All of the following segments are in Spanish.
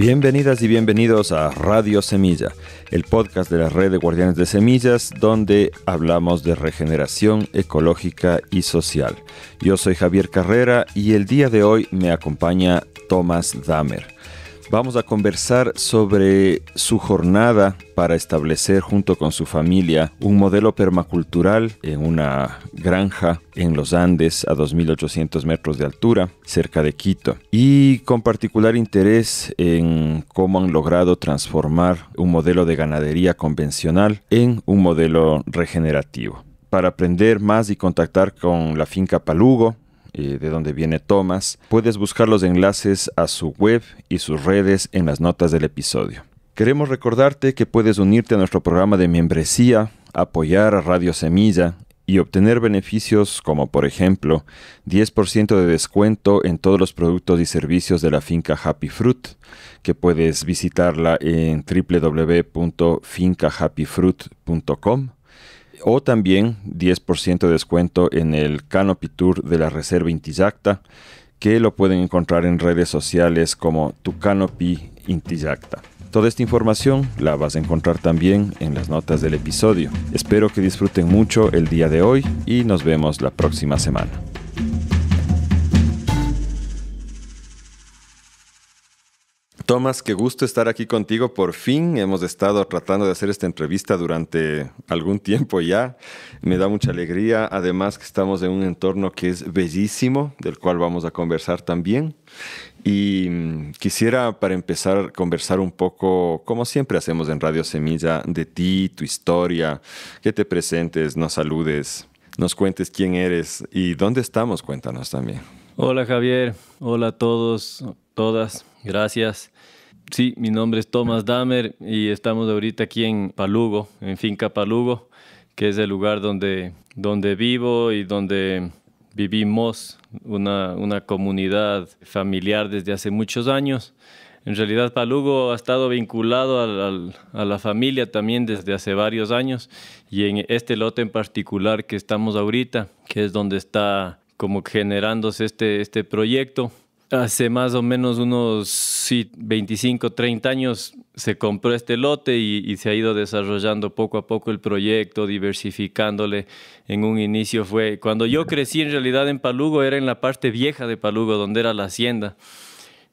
Bienvenidas y bienvenidos a Radio Semilla, el podcast de la red de guardianes de semillas donde hablamos de regeneración ecológica y social. Yo soy Javier Carrera y el día de hoy me acompaña Tomás Dahmer. Vamos a conversar sobre su jornada para establecer junto con su familia un modelo permacultural en una granja en los Andes a 2.800 metros de altura, cerca de Quito, y con particular interés en cómo han logrado transformar un modelo de ganadería convencional en un modelo regenerativo para aprender más y contactar con la finca Palugo, eh, de donde viene Thomas, puedes buscar los enlaces a su web y sus redes en las notas del episodio. Queremos recordarte que puedes unirte a nuestro programa de membresía, apoyar a Radio Semilla y obtener beneficios como por ejemplo 10% de descuento en todos los productos y servicios de la finca Happy Fruit, que puedes visitarla en www.fincahappyfruit.com o también 10% de descuento en el Canopy Tour de la Reserva intillacta que lo pueden encontrar en redes sociales como Tu Canopy Toda esta información la vas a encontrar también en las notas del episodio. Espero que disfruten mucho el día de hoy y nos vemos la próxima semana. Tomás, qué gusto estar aquí contigo por fin. Hemos estado tratando de hacer esta entrevista durante algún tiempo ya. Me da mucha alegría, además que estamos en un entorno que es bellísimo, del cual vamos a conversar también. Y mm, quisiera, para empezar, conversar un poco, como siempre hacemos en Radio Semilla, de ti, tu historia, que te presentes, nos saludes, nos cuentes quién eres y dónde estamos, cuéntanos también. Hola Javier, hola a todos, todas, gracias. Sí, mi nombre es Tomás Damer y estamos ahorita aquí en Palugo, en Finca Palugo, que es el lugar donde, donde vivo y donde vivimos una, una comunidad familiar desde hace muchos años. En realidad Palugo ha estado vinculado a la familia también desde hace varios años y en este lote en particular que estamos ahorita, que es donde está como generándose este, este proyecto, Hace más o menos unos 25, 30 años se compró este lote y, se ha ido desarrollando poco a poco el proyecto, diversificándole. En un inicio fue, cuando yo crecí en realidad en Palugo, era en la parte vieja de Palugo, donde era la hacienda.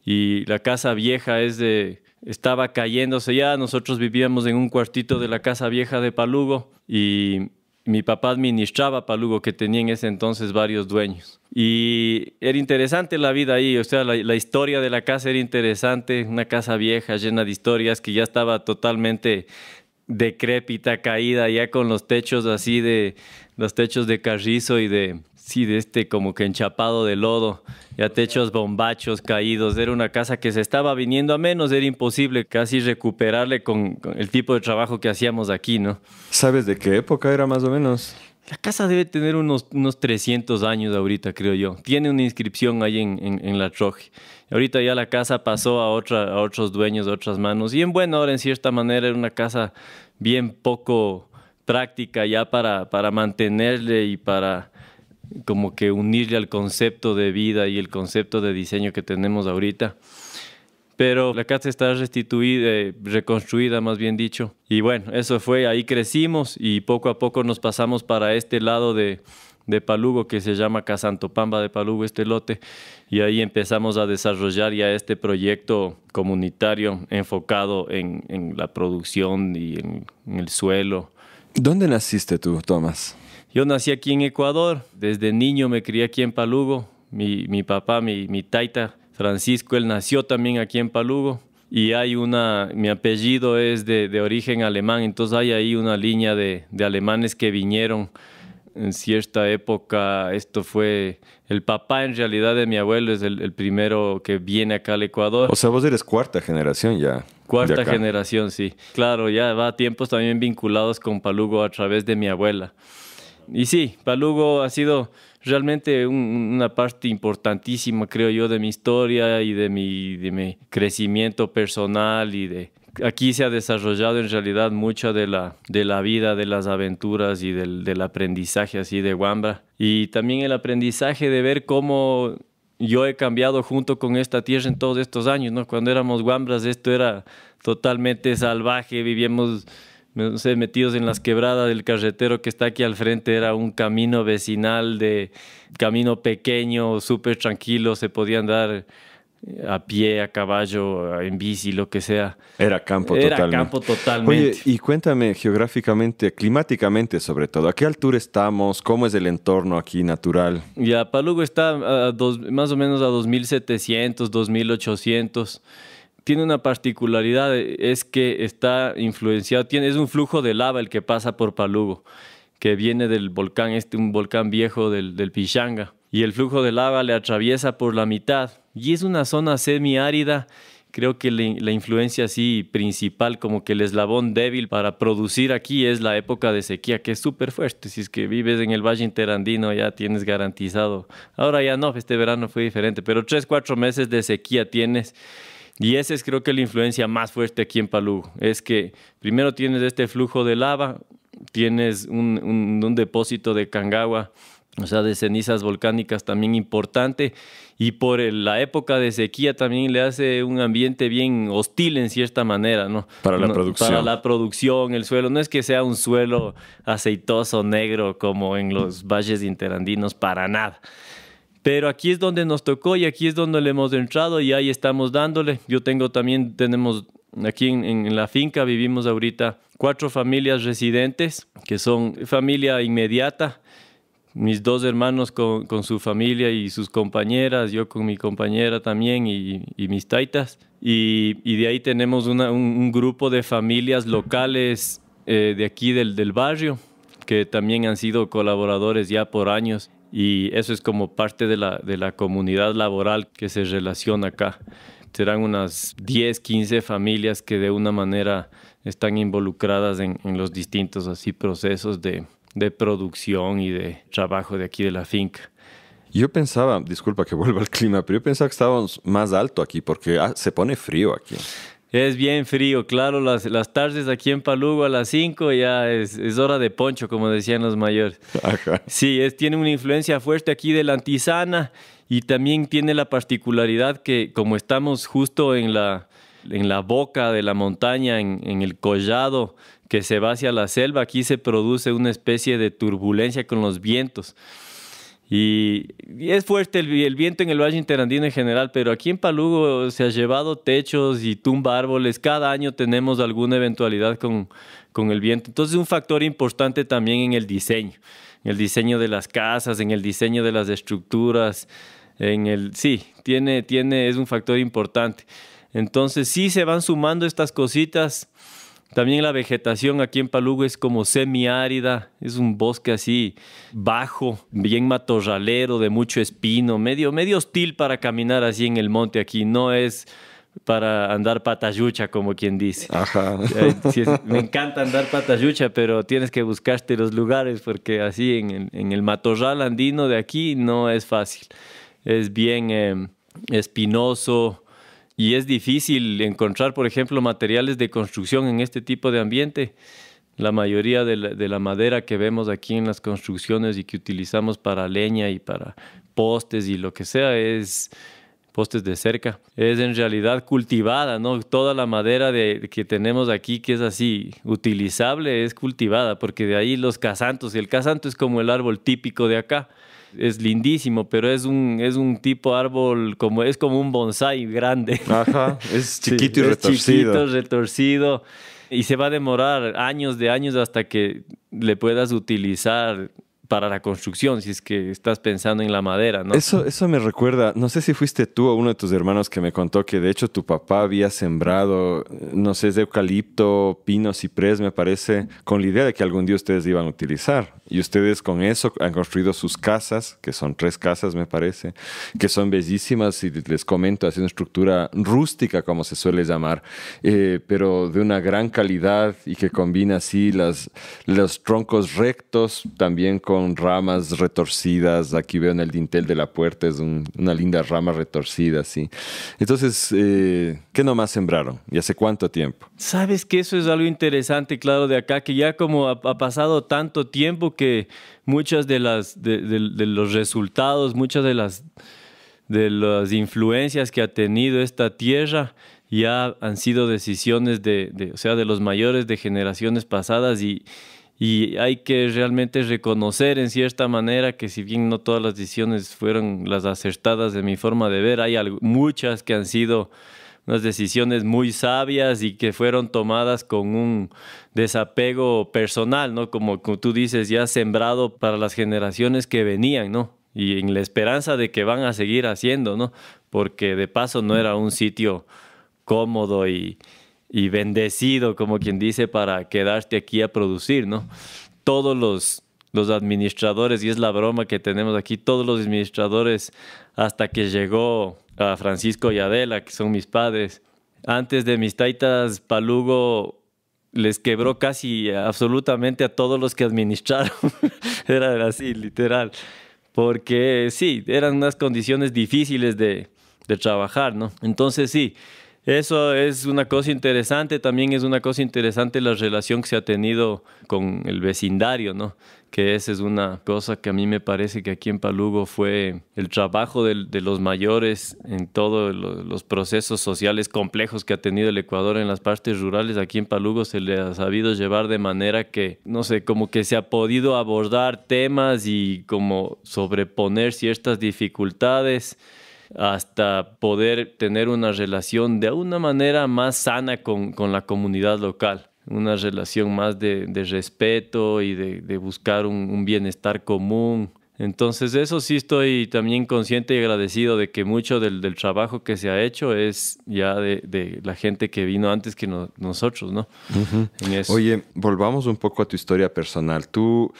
Y la casa vieja es de, estaba cayéndose ya, nosotros vivíamos en un cuartito de la casa vieja de Palugo y mi papá administraba Palugo, que tenía en ese entonces varios dueños. Y era interesante la vida ahí, o sea, la, historia de la casa era interesante, una casa vieja llena de historias que ya estaba totalmente decrépita, caída, ya con los techos así de, los techos de carrizo y de, sí, de este como que enchapado de lodo, ya techos bombachos caídos, era una casa que se estaba viniendo a menos, era imposible casi recuperarle con, con el tipo de trabajo que hacíamos aquí, ¿no? ¿Sabes de qué época era más o menos? La casa debe tener unos, unos 300 años ahorita, creo yo. Tiene una inscripción ahí en, la Troje. Ahorita ya la casa pasó a, otra, a otros dueños, a otras manos. Y en buena hora, en cierta manera, era una casa bien poco práctica ya para, para mantenerle y para como que unirle al concepto de vida y el concepto de diseño que tenemos ahorita pero la casa está restituida, eh, reconstruida más bien dicho. Y bueno, eso fue, ahí crecimos y poco a poco nos pasamos para este lado de, Palugo que se llama Casantopamba de Palugo, este lote, y ahí empezamos a desarrollar ya este proyecto comunitario enfocado en, la producción y en, el suelo. ¿Dónde naciste tú, Tomás? Yo nací aquí en Ecuador, desde niño me crié aquí en Palugo, mi, papá, mi, mi taita Francisco, él nació también aquí en Palugo y hay una, mi apellido es de, origen alemán, entonces hay ahí una línea de, alemanes que vinieron en cierta época, esto fue, el papá en realidad de mi abuelo es el, el primero que viene acá al Ecuador. O sea, vos eres cuarta generación ya. Cuarta generación, sí. Claro, ya va a tiempos también vinculados con Palugo a través de mi abuela. Y sí, Palugo ha sido realmente una parte importantísima, creo yo, de mi historia y de mi, crecimiento personal y de... Aquí se ha desarrollado en realidad mucha de la, vida, de las aventuras y del, aprendizaje así de wamba Y también el aprendizaje de ver cómo yo he cambiado junto con esta tierra en todos estos años, ¿no? Cuando éramos guambras esto era totalmente salvaje, vivíamos no sé, metidos en las quebradas del carretero que está aquí al frente, era un camino vecinal de camino pequeño, súper tranquilo, se podía andar eh, a pie, a caballo, en bici, lo que sea. Era campo era campo totalmente. Oye, y cuéntame geográficamente, climáticamente sobre todo, ¿a qué altura estamos? ¿Cómo es el entorno aquí natural? Ya, Palugo está más o menos a 2.700, 2.800 tiene una particularidad, es que está influenciado, tiene, es un flujo de lava el que pasa por Palugo, que viene del volcán, este un volcán viejo del, del Pichanga, y el flujo de lava le atraviesa por la mitad, y es una zona semiárida, creo que la influencia así principal, como que el eslabón débil para producir aquí es la época de sequía, que es súper fuerte, si es que vives en el Valle Interandino ya tienes garantizado, ahora ya no, este verano fue diferente, pero tres, cuatro meses de sequía tienes y esa es creo que la influencia más fuerte aquí en Palú. Es que primero tienes este flujo de lava, tienes un, depósito de cangagua, o sea, de cenizas volcánicas también importante. Y por la época de sequía también le hace un ambiente bien hostil en cierta manera, ¿no? Para la producción. Para la producción, el suelo. No es que sea un suelo aceitoso, negro, como en los valles interandinos, para nada. Pero aquí es donde nos tocó y aquí es donde le hemos entrado y ahí estamos dándole. Yo tengo también, tenemos aquí en, la finca, vivimos ahorita cuatro familias residentes, que son familia inmediata. Mis dos hermanos con, su familia y sus compañeras, yo con mi compañera también y, mis taitas. Y, de ahí tenemos un, grupo de familias locales eh, de aquí del, del barrio, que también han sido colaboradores ya por años y eso es como parte de la, de la comunidad laboral que se relaciona acá. Serán unas 10, 15 familias que de una manera están involucradas en, los distintos así procesos de, de producción y de trabajo de aquí de la finca. Yo pensaba, disculpa que vuelva al clima, pero yo pensaba que estábamos más alto aquí porque ah, se pone frío aquí. Es bien frío, claro, las, las, tardes aquí en Palugo a las 5 ya es, hora de poncho, como decían los mayores. Sí, es, tiene una influencia fuerte aquí de la antisana y también tiene la particularidad que como estamos justo en la, en la boca de la montaña, en, en el collado que se va hacia la selva, aquí se produce una especie de turbulencia con los vientos. Y, es fuerte el, viento en el Valle Interandino en general, pero aquí en Palugo se ha llevado techos y tumba árboles. Cada año tenemos alguna eventualidad con, con el viento. Entonces es un factor importante también en el diseño, en el diseño de las casas, en el diseño de las estructuras, en el... Sí, tiene, tiene, es un factor importante. Entonces sí se van sumando estas cositas también la vegetación aquí en Palugo es como semiárida, es un bosque así bajo, bien matorralero, de mucho espino, medio, medio hostil para caminar así en el monte aquí. No es para andar patayucha, como quien dice. Ajá. Eh, me encanta andar patayucha, pero tienes que buscarte los lugares porque así en, el matorral andino de aquí no es fácil. Es bien eh, espinoso, y es difícil encontrar, por ejemplo, materiales de construcción en este tipo de ambiente. La mayoría de la, madera que vemos aquí en las construcciones y que utilizamos para leña y para postes y lo que sea es postes de cerca, es en realidad cultivada, ¿no? Toda la madera que tenemos aquí, que es así, utilizable, es cultivada, porque de ahí los casantos, y el casanto es como el árbol típico de acá, es lindísimo, pero es un, es un tipo árbol como es como un bonsai grande. Ajá, es chiquito y retorcido. Es chiquito, retorcido. Y se va a demorar años de años hasta que le puedas utilizar para la construcción, si es que estás pensando en la madera, ¿no? Eso, eso me recuerda, no sé si fuiste tú o uno de tus hermanos que me contó que de hecho tu papá había sembrado, eh, no sé, de eucalipto, pino, ciprés, me parece, con la idea de que algún día ustedes iban a utilizar. Y ustedes con eso han construido sus casas, que son tres casas, me parece, que son bellísimas y les comento, es una estructura rústica, como se suele llamar, eh, pero de una gran calidad y que combina así las, los troncos rectos también con ramas retorcidas. Aquí veo en el dintel de la puerta, es una linda rama retorcida, sí. Entonces, eh, ¿qué nomás sembraron? ¿Y hace cuánto tiempo? Sabes que eso es algo interesante, claro, de acá, que ya como ha, pasado tanto tiempo que muchas de las, de, los resultados, muchas de las, de las influencias que ha tenido esta tierra, ya han sido decisiones de, de, o sea, de los mayores de generaciones pasadas y, y hay que realmente reconocer en cierta manera que si bien no todas las decisiones fueron las acertadas de mi forma de ver, hay muchas que han sido unas decisiones muy sabias y que fueron tomadas con un desapego personal, ¿no? Como, como tú dices, ya sembrado para las generaciones que venían, ¿no? Y en la esperanza de que van a seguir haciendo, ¿no? Porque de paso no era un sitio cómodo y, y bendecido, como quien dice, para quedarte aquí a producir, ¿no? Todos los, los administradores, y es la broma que tenemos aquí, todos los administradores, hasta que llegó a Francisco y Adela, que son mis padres, antes de mis taitas, Palugo les quebró casi absolutamente a todos los que administraron. Era así, literal. Porque sí, eran unas condiciones difíciles de, de trabajar, ¿no? Entonces sí, eso es una cosa interesante, también es una cosa interesante la relación que se ha tenido con el vecindario, ¿no? Que esa es una cosa que a mí me parece que aquí en Palugo fue el trabajo de, los mayores en todos los procesos sociales complejos que ha tenido el Ecuador en las partes rurales. Aquí en Palugo se le ha sabido llevar de manera que, no sé, como que se ha podido abordar temas y como sobreponer ciertas dificultades hasta poder tener una relación de una manera más sana con, la comunidad local, una relación más de, respeto y de, buscar un, bienestar común. Entonces eso sí estoy también consciente y agradecido de que mucho del, trabajo que se ha hecho es ya de, la gente que vino antes que nosotros, ¿no? Oye, volvamos un poco a tu historia personal. Tú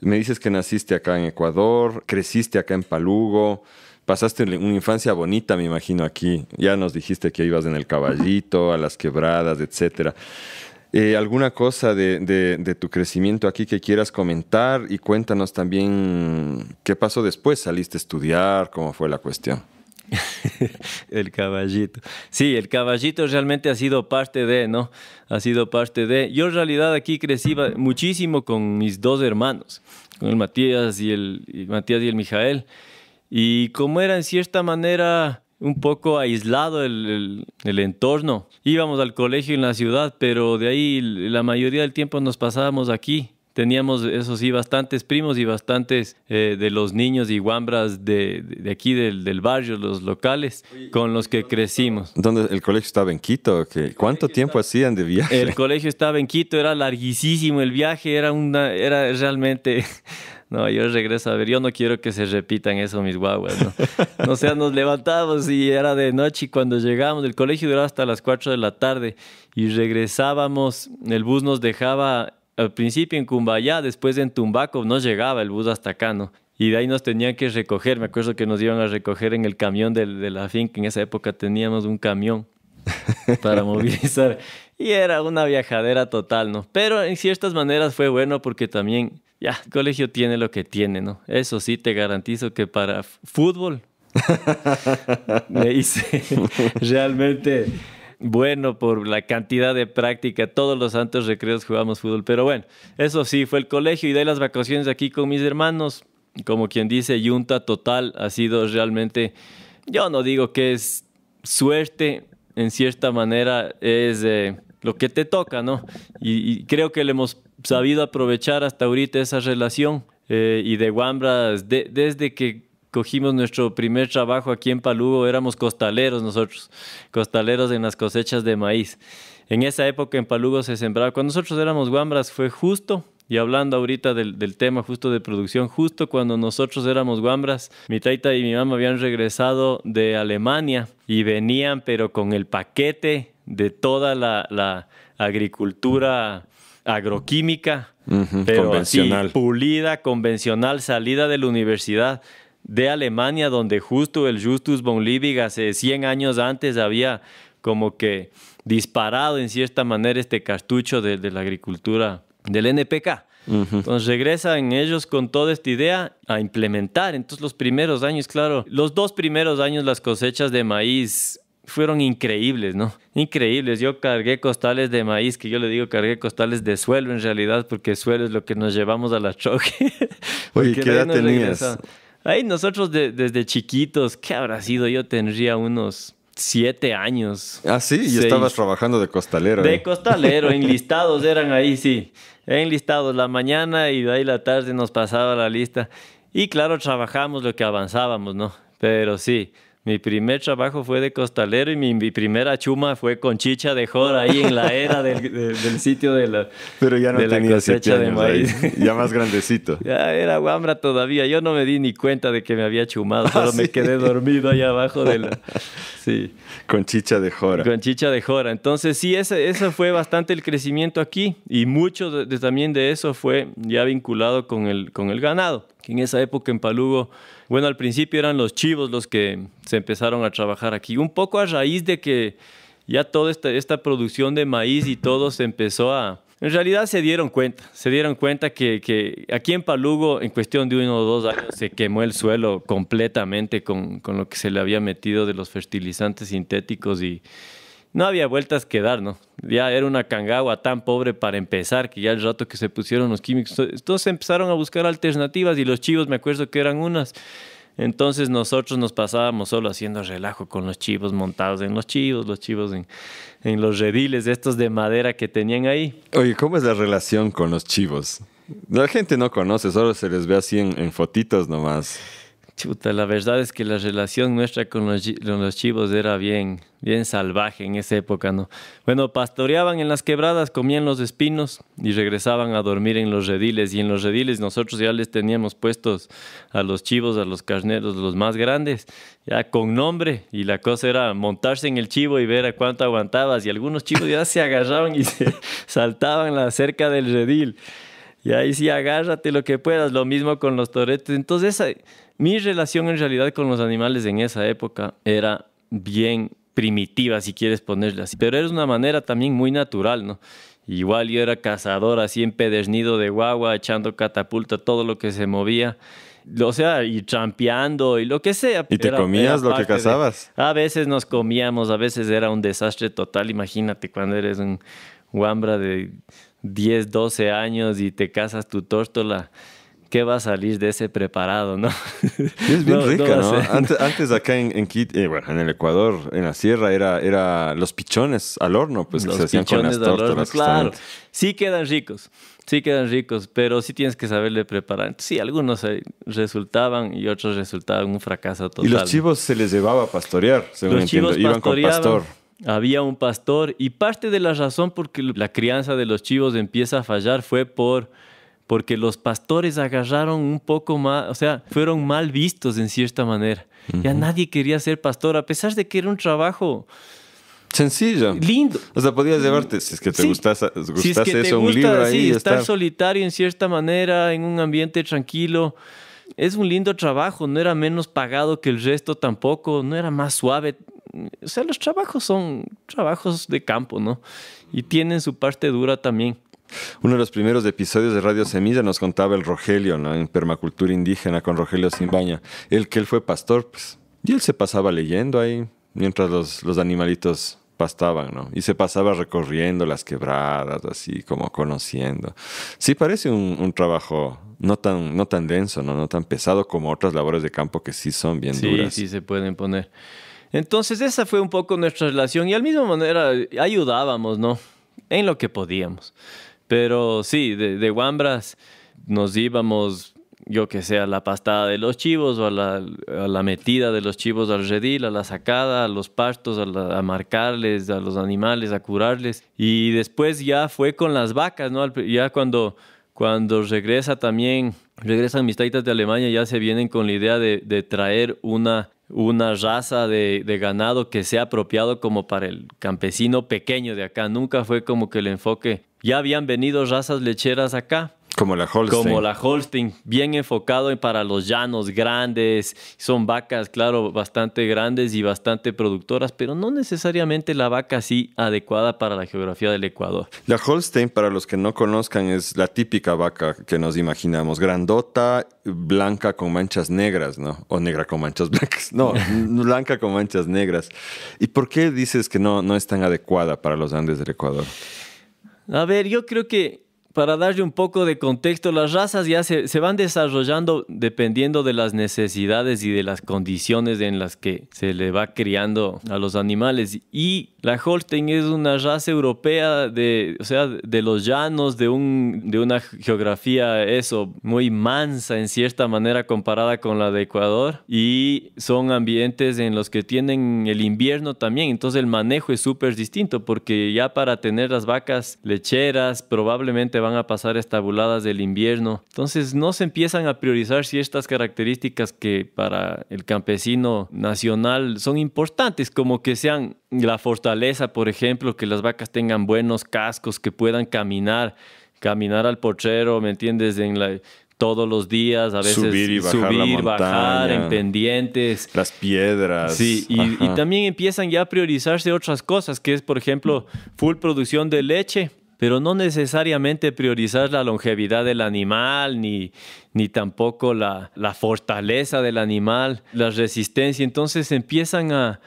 me dices que naciste acá en Ecuador, creciste acá en Palugo, Pasaste una infancia bonita, me imagino, aquí. Ya nos dijiste que ibas en el caballito, a las quebradas, etcétera. Eh, ¿Alguna cosa de, tu crecimiento aquí que quieras comentar? Y cuéntanos también qué pasó después. ¿Saliste a estudiar? ¿Cómo fue la cuestión? el caballito. Sí, el caballito realmente ha sido parte de, ¿no? Ha sido parte de... Yo en realidad aquí crecí muchísimo con mis dos hermanos, con el Matías y el, Matías y el Mijael. Y como era en cierta manera un poco aislado el, entorno. Íbamos al colegio en la ciudad, pero de ahí la mayoría del tiempo nos pasábamos aquí. Teníamos, eso sí, bastantes primos y bastantes eh, de los niños y guambras de, aquí del, barrio, los locales, con los que crecimos. ¿Dónde el colegio estaba en Quito? ¿Qué? ¿Cuánto tiempo hacían de viaje? El colegio estaba en Quito, era larguísimo el viaje, era, una, era realmente no, yo regreso a ver, yo no quiero que se repitan eso mis guaguas, ¿no? O sea, nos levantamos y era de noche y cuando llegábamos, el colegio duraba hasta las 4 de la tarde y regresábamos, el bus nos dejaba al principio en Cumbayá, después en Tumbaco, no llegaba el bus hasta acá, ¿no? Y de ahí nos tenían que recoger, me acuerdo que nos iban a recoger en el camión de, de la finca, en esa época teníamos un camión para movilizar. Y era una viajadera total, ¿no? Pero en ciertas maneras fue bueno porque también ya, colegio tiene lo que tiene, ¿no? Eso sí, te garantizo que para fútbol me hice realmente bueno por la cantidad de práctica. Todos los santos recreos jugamos fútbol. Pero bueno, eso sí, fue el colegio y de las vacaciones aquí con mis hermanos. Como quien dice, yunta total ha sido realmente, yo no digo que es suerte, en cierta manera es eh, lo que te toca, ¿no? Y, y creo que le hemos sabido aprovechar hasta ahorita esa relación. Eh, y de Guambras, desde que cogimos nuestro primer trabajo aquí en Palugo, éramos costaleros nosotros, costaleros en las cosechas de maíz. En esa época en Palugo se sembraba, cuando nosotros éramos guambras fue justo, y hablando ahorita del, tema justo de producción, justo cuando nosotros éramos guambras, mi taita y mi mamá habían regresado de Alemania y venían pero con el paquete de toda la, la agricultura agroquímica, pero pulida, convencional, salida de la universidad de Alemania, donde justo el Justus von Liebig hace 100 años antes había como que disparado en cierta manera este cartucho de, la agricultura del NPK. Entonces regresan ellos con toda esta idea a implementar. Entonces los primeros años, claro, los dos primeros años las cosechas de maíz fueron increíbles, ¿no? Increíbles. Yo cargué costales de maíz, que yo le digo cargué costales de suelo en realidad, porque suelo es lo que nos llevamos a la choque. Oye, ¿qué edad tenías? Ahí nosotros desde chiquitos, ¿qué habrá sido? Yo tendría unos siete años. Ah, sí, y estabas trabajando de costalero. De ¿eh? costalero, enlistados eran ahí, sí. Enlistados la mañana y de ahí la tarde nos pasaba la lista. Y claro, trabajamos lo que avanzábamos, ¿no? Pero sí, mi primer trabajo fue de costalero y mi, primera chuma fue con chicha de jora ahí en la era del, sitio de la, Pero de la cosecha de maíz. ya más grandecito. Ya era guambra todavía. Yo no me di ni cuenta de que me había chumado, ah, solo me quedé dormido ahí abajo de la. Sí. Con chicha de jora. Con chicha de jora. Entonces, sí, ese, fue bastante el crecimiento aquí y mucho también de eso fue ya vinculado con el, con el ganado, que en esa época en Palugo bueno, al principio eran los chivos los que se empezaron a trabajar aquí, un poco a raíz de que ya toda esta, producción de maíz y todo se empezó a... En realidad se dieron cuenta, se dieron cuenta que, que aquí en Palugo en cuestión de uno o dos años se quemó el suelo completamente con, con lo que se le había metido de los fertilizantes sintéticos y, no había vueltas que dar, ¿no? Ya era una cangagua tan pobre para empezar que ya el rato que se pusieron los químicos, todos empezaron a buscar alternativas y los chivos me acuerdo que eran unas. Entonces nosotros nos pasábamos solo haciendo relajo con los chivos montados en los chivos, los chivos en, en los rediles estos de madera que tenían ahí. Oye, ¿cómo es la relación con los chivos? La gente no conoce, solo se les ve así en, en fotitos nomás. Chuta, la verdad es que la relación nuestra con los, chivos era bien, bien salvaje en esa época, ¿no? Bueno, pastoreaban en las quebradas, comían los espinos y regresaban a dormir en los rediles. Y en los rediles nosotros ya les teníamos puestos a los chivos, a los carneros, los más grandes, ya con nombre. Y la cosa era montarse en el chivo y ver a cuánto aguantabas. Y algunos chivos ya se agarraban y se saltaban la cerca del redil. Y ahí sí, agárrate lo que puedas. Lo mismo con los toretes. Entonces, esa mi relación en realidad con los animales en esa época era bien primitiva, si quieres ponerla así, pero era una manera también muy natural, ¿no? Igual yo era cazadora, así empedernido de guagua, echando catapulta, todo lo que se movía. O sea, y trampeando y lo que sea. ¿Y te comías lo que cazabas? a veces nos comíamos, a veces era un desastre total. Imagínate cuando eres un guambra de 10, 12 años y te cazas tu tórtola ¿qué va a salir de ese preparado, no? Es bien rica, ¿no? Antes, acá en, eh, en el Ecuador, en la sierra, era, los pichones al horno, pues los se hacían con Horno, claro, sí quedan ricos, sí quedan ricos, pero sí tienes que saberle preparar. sí, algunos eh, resultaban y otros resultaban un fracaso total. Y los chivos se les llevaba a pastorear, según los entiendo, iban con pastor. Había un pastor y parte de la razón por la crianza de los chivos empieza a fallar fue por porque los pastores agarraron un poco más, o sea, fueron mal vistos en cierta manera. Ya nadie quería ser pastor, a pesar de que era un trabajo sencillo. Lindo. O sea, podías llevarte, si es que te gustas, gustase, eso, gusta, estar solitario en cierta manera, en un ambiente tranquilo. Es un lindo trabajo, no era menos pagado que el resto tampoco, no era más suave. O sea, los trabajos son trabajos de campo, ¿no? Y tienen su parte dura también. Uno de los primeros episodios de Radio Semilla nos contaba el Rogelio, ¿no? en permacultura indígena con Rogelio Simbaña, el que él fue pastor, pues, y él se pasaba leyendo ahí mientras los, animalitos pastaban, ¿no? Y se pasaba recorriendo las quebradas, así como conociendo. Sí parece un, trabajo no tan, no tan denso, ¿no? no tan pesado como otras labores de campo que sí son bien duras. Sí, sí se pueden poner. Entonces esa fue un poco nuestra relación y al mismo manera ayudábamos, ¿no? En lo que podíamos. Pero sí, de, de nos íbamos, yo que sé, a la pastada de los chivos o a la, metida de los chivos al redil, a la sacada, a los pastos, a, marcarles, a los animales, a curarles. Y después ya fue con las vacas, ¿no? Ya cuando, cuando regresa también, regresan mis taitas de Alemania, ya se vienen con la idea de, traer una una raza de, ganado que sea apropiado como para el campesino pequeño de acá. Nunca fue como que el enfoque ya habían venido razas lecheras acá. Como la Holstein. Como la Holstein, bien enfocado para los llanos grandes. Son vacas, claro, bastante grandes y bastante productoras, pero no necesariamente la vaca así adecuada para la geografía del Ecuador. La Holstein, para los que no conozcan, es la típica vaca que nos imaginamos. Grandota, blanca con manchas negras, ¿no? O negra con manchas blancas. No, blanca con manchas negras. ¿Y por qué dices que no, no es tan adecuada para los Andes del Ecuador? A ver, yo creo que para darle un poco de contexto, las razas ya se, van desarrollando dependiendo de las necesidades y de las condiciones en las que se le va criando a los animales. Y la Holstein es una raza europea de, o sea, de los llanos, de, un, de una geografía, eso, muy mansa en cierta manera comparada con la de Ecuador. Y son ambientes en los que tienen el invierno también. Entonces el manejo es súper distinto porque ya para tener las vacas lecheras probablemente van a pasar estabuladas del invierno. Entonces no se empiezan a priorizar ciertas características que para el campesino nacional son importantes, como que sean la fortaleza, por ejemplo, que las vacas tengan buenos cascos, que puedan caminar, caminar al potrero, ¿me entiendes? En la, todos los días, a veces subir y bajar, bajar en pendientes. Las piedras. Sí, y, y, también empiezan ya a priorizarse otras cosas, que es, por ejemplo, full producción de leche pero no necesariamente priorizar la longevidad del animal, ni, tampoco la, fortaleza del animal, la resistencia. Entonces empiezan a,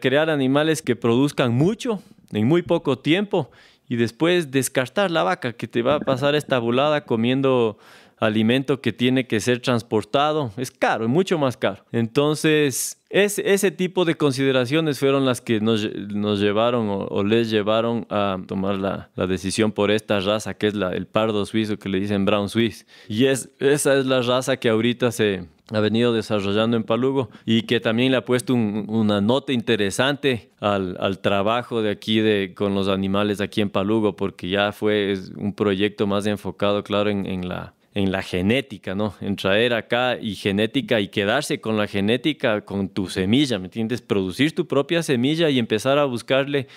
crear animales que produzcan mucho en muy poco tiempo y después descartar la vaca que te va a pasar esta comiendo alimento que tiene que ser transportado. Es caro, es mucho más caro. Entonces, es, ese tipo de consideraciones fueron las que nos, nos llevaron o, les llevaron a tomar la, la, decisión por esta raza que es la, el pardo suizo que le dicen brown swiss. Y es, esa es la raza que ahorita se ha venido desarrollando en Palugo y que también le ha puesto una nota interesante al, al, trabajo de aquí de, con los animales aquí en Palugo porque ya fue un proyecto más enfocado, claro, en, en la en la genética, ¿no? En traer acá y genética y quedarse con la genética, con tu semilla, ¿me entiendes? Producir tu propia semilla y empezar a buscarle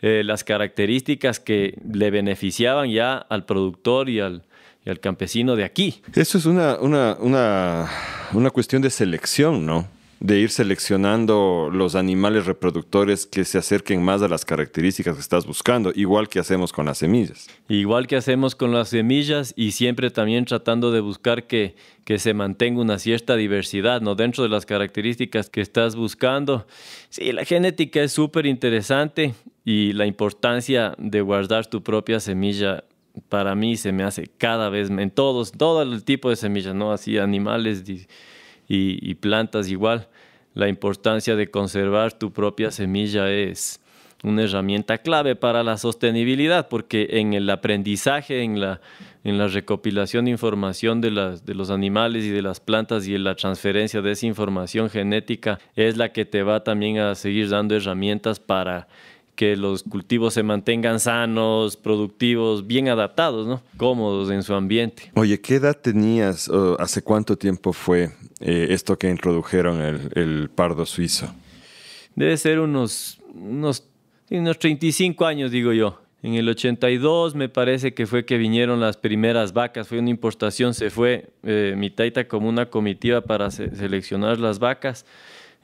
eh, las características que le beneficiaban ya al productor y al, al campesino de aquí. Eso es una, una, una, una cuestión de selección, ¿no? de ir seleccionando los animales reproductores que se acerquen más a las características que estás buscando, igual que hacemos con las semillas. Igual que hacemos con las semillas y siempre también tratando de buscar que, que se mantenga una cierta diversidad, ¿no? Dentro de las características que estás buscando. Sí, la genética es súper interesante y la importancia de guardar tu propia semilla para mí se me hace cada vez en todos, todo el tipo de semillas, ¿no? Así animales y plantas igual. La importancia de conservar tu propia semilla es una herramienta clave para la sostenibilidad, porque en el aprendizaje, en la, en la recopilación de información de, de los animales y de las plantas y en la transferencia de esa información genética, es la que te va también a seguir dando herramientas para que los cultivos se mantengan sanos, productivos, bien adaptados, ¿no? Cómodos en su ambiente. Oye, ¿qué edad tenías? O ¿Hace cuánto tiempo fue eh, esto que introdujeron el, pardo suizo? Debe ser unos, unos, unos 35 años, digo yo. En el 82 me parece que fue que vinieron las primeras vacas, fue una importación, se fue eh, mi taita como una comitiva para seleccionar las vacas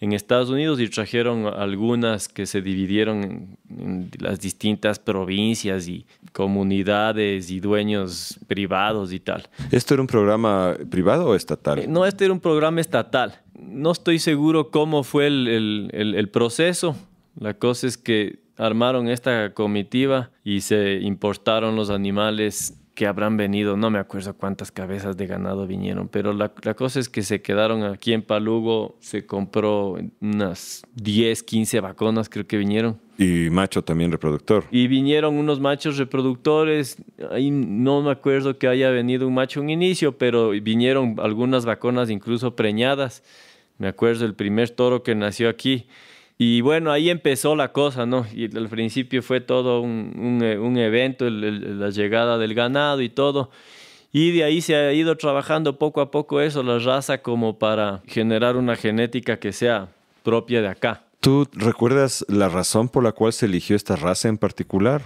en Estados Unidos y trajeron algunas que se dividieron en, las distintas provincias y comunidades y dueños privados y tal. ¿Esto era un programa privado o estatal? Eh, no, este era un programa estatal. No estoy seguro cómo fue el proceso. La cosa es que armaron esta comitiva y se importaron los animales que habrán venido, no me acuerdo cuántas cabezas de ganado vinieron, pero la, cosa es que se quedaron aquí en Palugo, se compró unas 10, 15 vacunas creo que vinieron. Y macho también reproductor. Y vinieron unos machos reproductores, ahí no me acuerdo que haya venido un macho un inicio, pero vinieron algunas vacunas incluso preñadas. Me acuerdo el primer toro que nació aquí y bueno, ahí empezó la cosa, ¿no? Y al principio fue todo un, un, eh, evento, la llegada del ganado y todo. Y de ahí se ha ido trabajando poco a poco eso, la raza, como para generar una genética que sea propia de acá. ¿Tú recuerdas la razón por la cual se eligió esta raza en particular?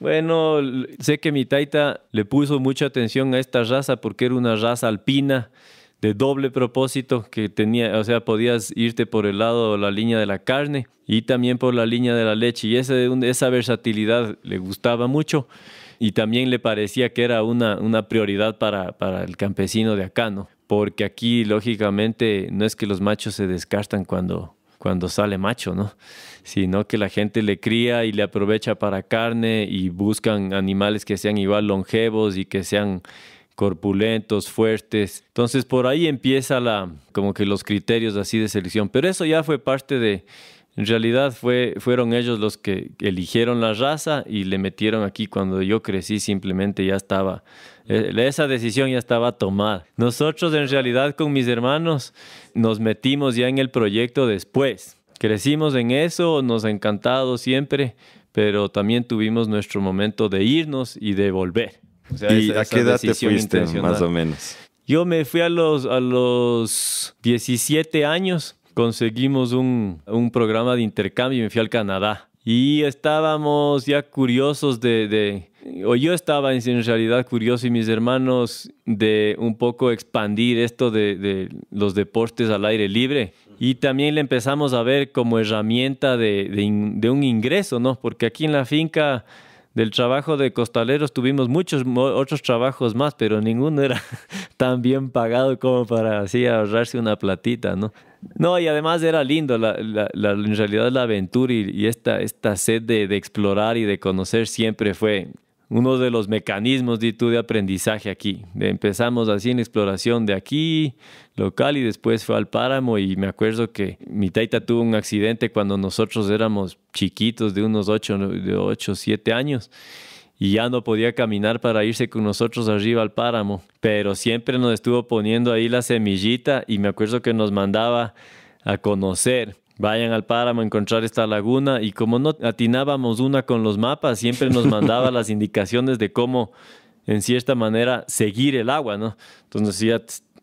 Bueno, sé que mi taita le puso mucha atención a esta raza porque era una raza alpina de doble propósito que tenía, o sea, podías irte por el lado de la línea de la carne y también por la línea de la leche. Y esa, esa versatilidad le gustaba mucho y también le parecía que era una, una prioridad para, para, el campesino de acá, ¿no? Porque aquí, lógicamente, no es que los machos se descartan cuando, cuando sale macho, ¿no? Sino que la gente le cría y le aprovecha para carne y buscan animales que sean igual longevos y que sean corpulentos, fuertes. Entonces por ahí empieza la, como que los criterios así de selección. Pero eso ya fue parte de, en realidad fue, fueron ellos los que eligieron la raza y le metieron aquí. Cuando yo crecí simplemente ya estaba, eh, esa decisión ya estaba tomada. Nosotros en realidad con mis hermanos nos metimos ya en el proyecto después. Crecimos en eso, nos ha encantado siempre, pero también tuvimos nuestro momento de irnos y de volver. ¿Y a qué edad te fuiste, más o menos? Yo me fui a los, a los 17 años, conseguimos un, un programa de intercambio y me fui al Canadá. Y estábamos ya curiosos de, de, o yo estaba en realidad curioso y mis hermanos de un poco expandir esto de, de los deportes al aire libre. Y también le empezamos a ver como herramienta de, de, de un ingreso, ¿no? Porque aquí en la finca del trabajo de costaleros tuvimos muchos otros trabajos más, pero ninguno era tan bien pagado como para así ahorrarse una platita, ¿no? No, y además era lindo, la, la, la en realidad la aventura y, esta, esta sed de, de, explorar y de conocer siempre fue, uno de los mecanismos de, de aprendizaje aquí. Empezamos así en exploración de aquí, local, y después fue al páramo. Y me acuerdo que mi taita tuvo un accidente cuando nosotros éramos chiquitos, de unos 8, de 8 7 años. Y ya no podía caminar para irse con nosotros arriba al páramo. Pero siempre nos estuvo poniendo ahí la semillita y me acuerdo que nos mandaba a conocer Vayan al páramo a encontrar esta laguna y como no atinábamos una con los mapas, siempre nos mandaba las indicaciones de cómo, en cierta manera, seguir el agua, ¿no? Entonces decía,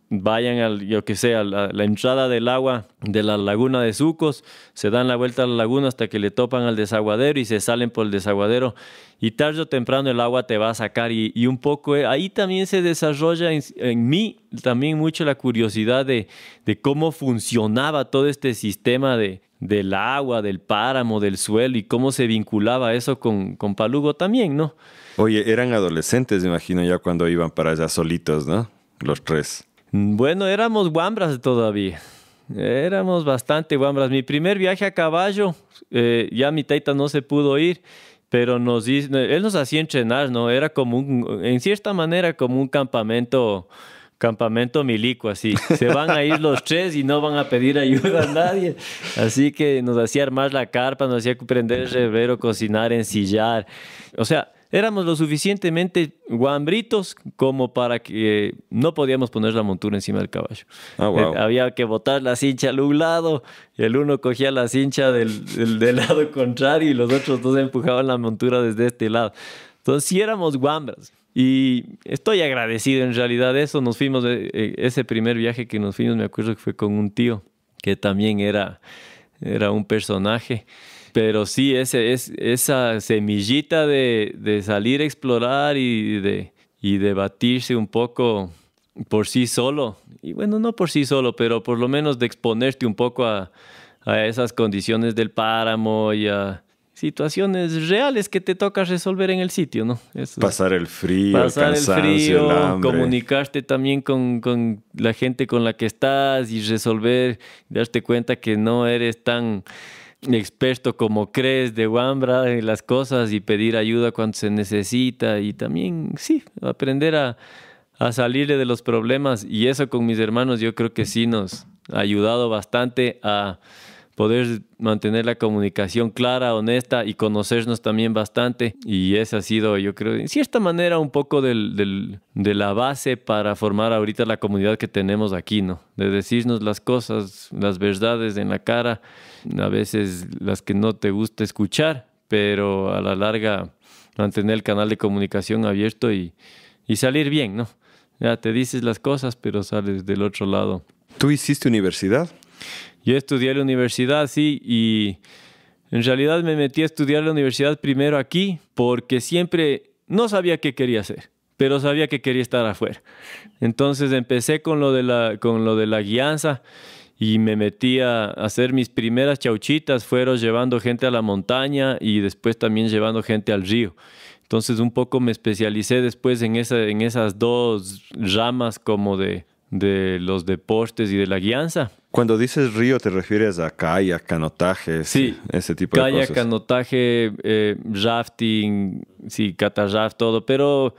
vayan al, yo que sé, a la, entrada del agua de la laguna de Sucos, se dan la vuelta a la laguna hasta que le topan al desaguadero y se salen por el desaguadero y tarde o temprano el agua te va a sacar y, un poco eh, ahí también se desarrolla en, mí también mucho la curiosidad de, de, cómo funcionaba todo este sistema de, del agua, del páramo, del suelo y cómo se vinculaba eso con, con Palugo también, ¿no? Oye, eran adolescentes, me imagino, ya cuando iban para allá solitos, ¿no? Los tres. Bueno, éramos guambras todavía. Éramos bastante guambras. Mi primer viaje a caballo, eh, ya mi taita no se pudo ir, pero él nos hacía entrenar, ¿no? Era como un, en cierta manera, como un campamento, campamento milico, así. Se van a ir los tres y no van a pedir ayuda a nadie. Así que nos hacía armar la carpa, nos hacía prender el revero, cocinar, ensillar. O sea, éramos lo suficientemente guambritos como para que no podíamos poner la montura encima del caballo. Ah, eh, había que botar la cincha al un lado, el uno cogía la cincha del, del, lado contrario y los otros dos empujaban la montura desde este lado. Entonces sí éramos guambras. Y estoy agradecido en realidad de eso. Nos fuimos, eh, eh, ese primer viaje que nos fuimos, me acuerdo que fue con un tío, que también era, era un personaje. Pero sí, ese, es, esa semillita de, salir a explorar y de, y batirse un poco por sí solo, y bueno, no por sí solo, pero por lo menos de exponerte un poco a, esas condiciones del páramo y a situaciones reales que te toca resolver en el sitio, ¿no? pasar el frío, pasar el, frío, comunicarte también con, la gente con la que estás y resolver, darte cuenta que no eres tan experto como crees de Wambra en las cosas y pedir ayuda cuando se necesita y también, sí, aprender a, a salirle de los problemas y eso con mis hermanos yo creo que sí nos ha ayudado bastante a poder mantener la comunicación clara, honesta y conocernos también bastante. Y esa ha sido, yo creo, en cierta manera un poco de la base para formar ahorita la comunidad que tenemos aquí, ¿no? De decirnos las cosas, las verdades en la cara, a veces las que no te gusta escuchar, pero a la larga mantener el canal de comunicación abierto y, y salir bien, ¿no? Ya te dices las cosas, pero sales del otro lado. ¿Tú hiciste universidad? Yo estudié en la universidad, sí, y en realidad me metí a estudiar la universidad primero aquí porque siempre no sabía qué quería hacer, pero sabía que quería estar afuera. Entonces empecé con lo de la, con lo de la guianza y me metí a hacer mis primeras chauchitas, fueron llevando gente a la montaña y después también llevando gente al río. Entonces un poco me especialicé después en, esa, en esas dos ramas como de, de los deportes y de la guianza. Cuando dices río, ¿te refieres a kayak, canotaje? ese tipo de cosas. Kayak, canotaje, eh, rafting, sí, catarraft, todo. Pero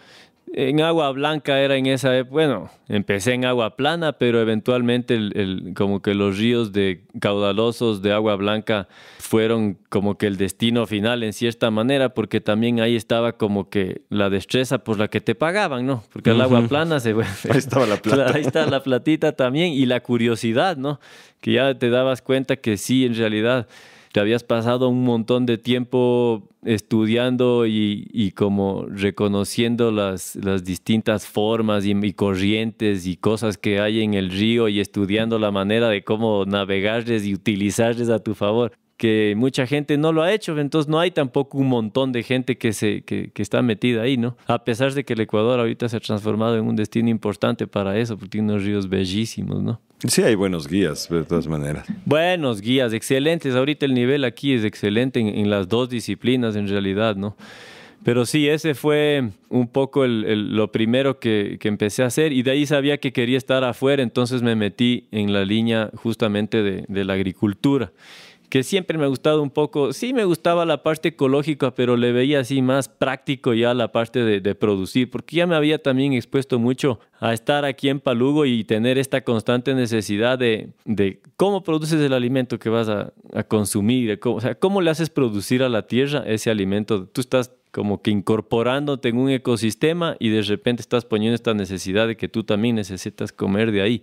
en agua blanca era en esa época, bueno, empecé en agua plana, pero eventualmente el, como que los ríos de caudalosos de agua blanca fueron como que el destino final en cierta manera, porque también ahí estaba como que la destreza por la que te pagaban, ¿no? Porque el agua plana se... ahí estaba la plata. ahí está la platita también y la curiosidad, ¿no? Que ya te dabas cuenta que sí, en realidad te habías pasado un montón de tiempo estudiando y, como reconociendo las, las distintas formas y, corrientes y cosas que hay en el río y estudiando la manera de cómo navegarles y utilizarles a tu favor que mucha gente no lo ha hecho, entonces no hay tampoco un montón de gente que, se, que está metida ahí, ¿no? A pesar de que el Ecuador ahorita se ha transformado en un destino importante para eso, porque tiene unos ríos bellísimos, ¿no? Sí, hay buenos guías, de todas maneras. Buenos guías, excelentes. Ahorita el nivel aquí es excelente en, las dos disciplinas, en realidad, ¿no? Pero sí, ese fue un poco lo primero que, empecé a hacer y de ahí sabía que quería estar afuera, entonces me metí en la línea justamente de la agricultura que siempre me ha gustado un poco, sí me gustaba la parte ecológica, pero le veía así más práctico ya la parte de, producir, porque ya me había también expuesto mucho a estar aquí en Palugo y tener esta constante necesidad de, cómo produces el alimento que vas a, consumir, cómo, o sea, cómo le haces producir a la tierra ese alimento. Tú estás como que incorporándote en un ecosistema y de repente estás poniendo esta necesidad de que tú también necesitas comer de ahí.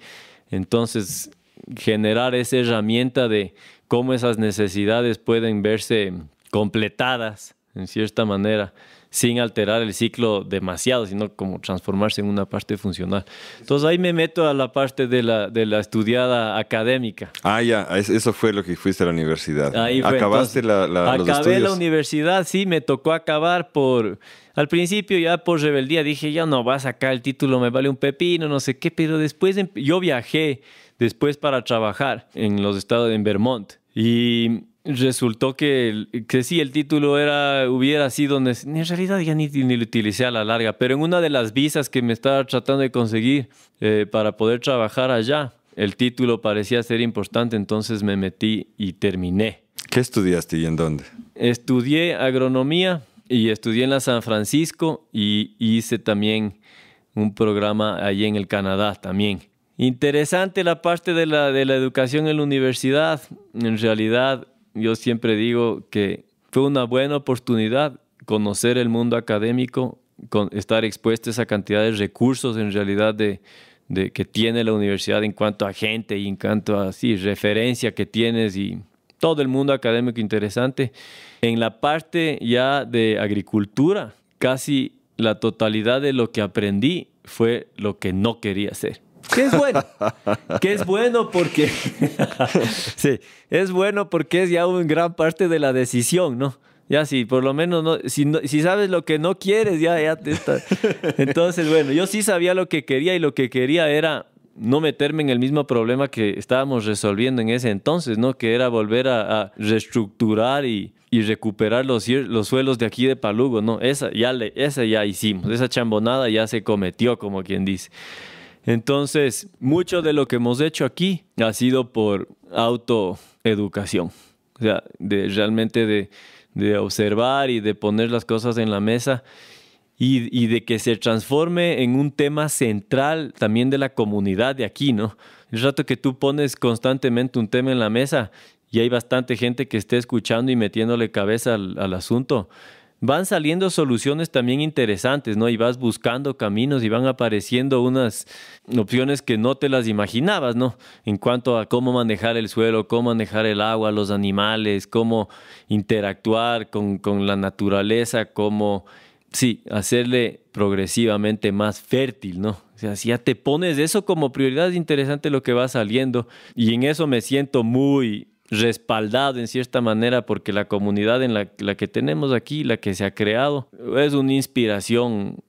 Entonces, generar esa herramienta de cómo esas necesidades pueden verse completadas en cierta manera sin alterar el ciclo demasiado, sino como transformarse en una parte funcional. Entonces ahí me meto a la parte de la, de la estudiada académica. Ah, ya, eso fue lo que fuiste a la universidad. Ahí Acabaste la, la acabé la universidad, sí, me tocó acabar por... Al principio ya por rebeldía dije, ya no vas a sacar el título, me vale un pepino, no sé qué, pero después em, yo viajé después para trabajar en los estados, de Vermont. Y resultó que, que sí, el título era, hubiera sido, donde, en realidad ya ni, ni, lo utilicé a la larga, pero en una de las visas que me estaba tratando de conseguir eh, para poder trabajar allá, el título parecía ser importante, entonces me metí y terminé. ¿Qué estudiaste y en dónde? Estudié agronomía y estudié en la San Francisco y hice también un programa allí en el Canadá también. Interesante la parte de la, de la educación en la universidad. En realidad yo siempre digo que fue una buena oportunidad conocer el mundo académico, con estar expuesto a esa cantidad de recursos en realidad de, que tiene la universidad en cuanto a gente y en cuanto a sí, referencia que tienes y todo el mundo académico interesante. En la parte ya de agricultura, casi la totalidad de lo que aprendí fue lo que no quería hacer. Que es bueno. que es bueno porque. sí, es bueno porque es ya un gran parte de la decisión, ¿no? Ya si por lo menos no, si, si sabes lo que no quieres, ya, ya te está. Entonces, bueno, yo sí sabía lo que quería y lo que quería era no meterme en el mismo problema que estábamos resolviendo en ese entonces, ¿no? Que era volver a, reestructurar y, y recuperar los, suelos de aquí de Palugo, ¿no? Esa ya, le, esa ya hicimos, esa chambonada ya se cometió, como quien dice. Entonces, mucho de lo que hemos hecho aquí ha sido por autoeducación. O sea, de, realmente de, observar y de poner las cosas en la mesa y, de que se transforme en un tema central también de la comunidad de aquí, ¿no? El rato que tú pones constantemente un tema en la mesa y hay bastante gente que esté escuchando y metiéndole cabeza al asunto, van saliendo soluciones también interesantes, ¿no? Y vas buscando caminos y van apareciendo unas opciones que no te las imaginabas, ¿no? En cuanto a cómo manejar el suelo, cómo manejar el agua, los animales, cómo interactuar con, la naturaleza, cómo, sí, hacerle progresivamente más fértil, ¿no? O sea, si ya te pones eso como prioridad, es interesante lo que va saliendo. Y en eso me siento muy respaldado en cierta manera porque la comunidad en la, que tenemos aquí, la que se ha creado, es una inspiración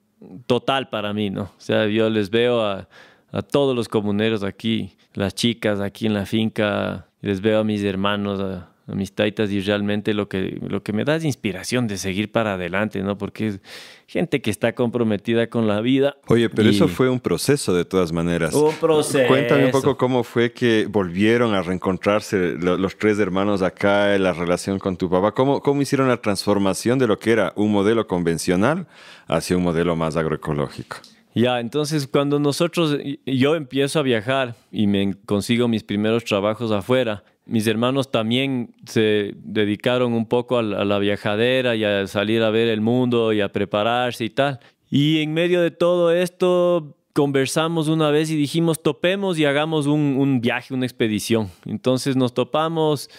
total para mí, ¿no? O sea, yo les veo a, a todos los comuneros aquí, las chicas aquí en la finca, les veo a mis hermanos, a, mis taitas y realmente lo que, lo que me da es inspiración de seguir para adelante, ¿no? Porque es gente que está comprometida con la vida. Oye, pero eso fue un proceso de todas maneras. Un proceso. Cuéntame un poco cómo fue que volvieron a reencontrarse los, tres hermanos acá, la relación con tu papá. ¿Cómo, ¿Cómo hicieron la transformación de lo que era un modelo convencional hacia un modelo más agroecológico? Ya, entonces cuando nosotros, yo empiezo a viajar y me consigo mis primeros trabajos afuera, mis hermanos también se dedicaron un poco a la, viajadera y a salir a ver el mundo y a prepararse y tal. Y en medio de todo esto conversamos una vez y dijimos topemos y hagamos un, viaje, una expedición. Entonces nos topamos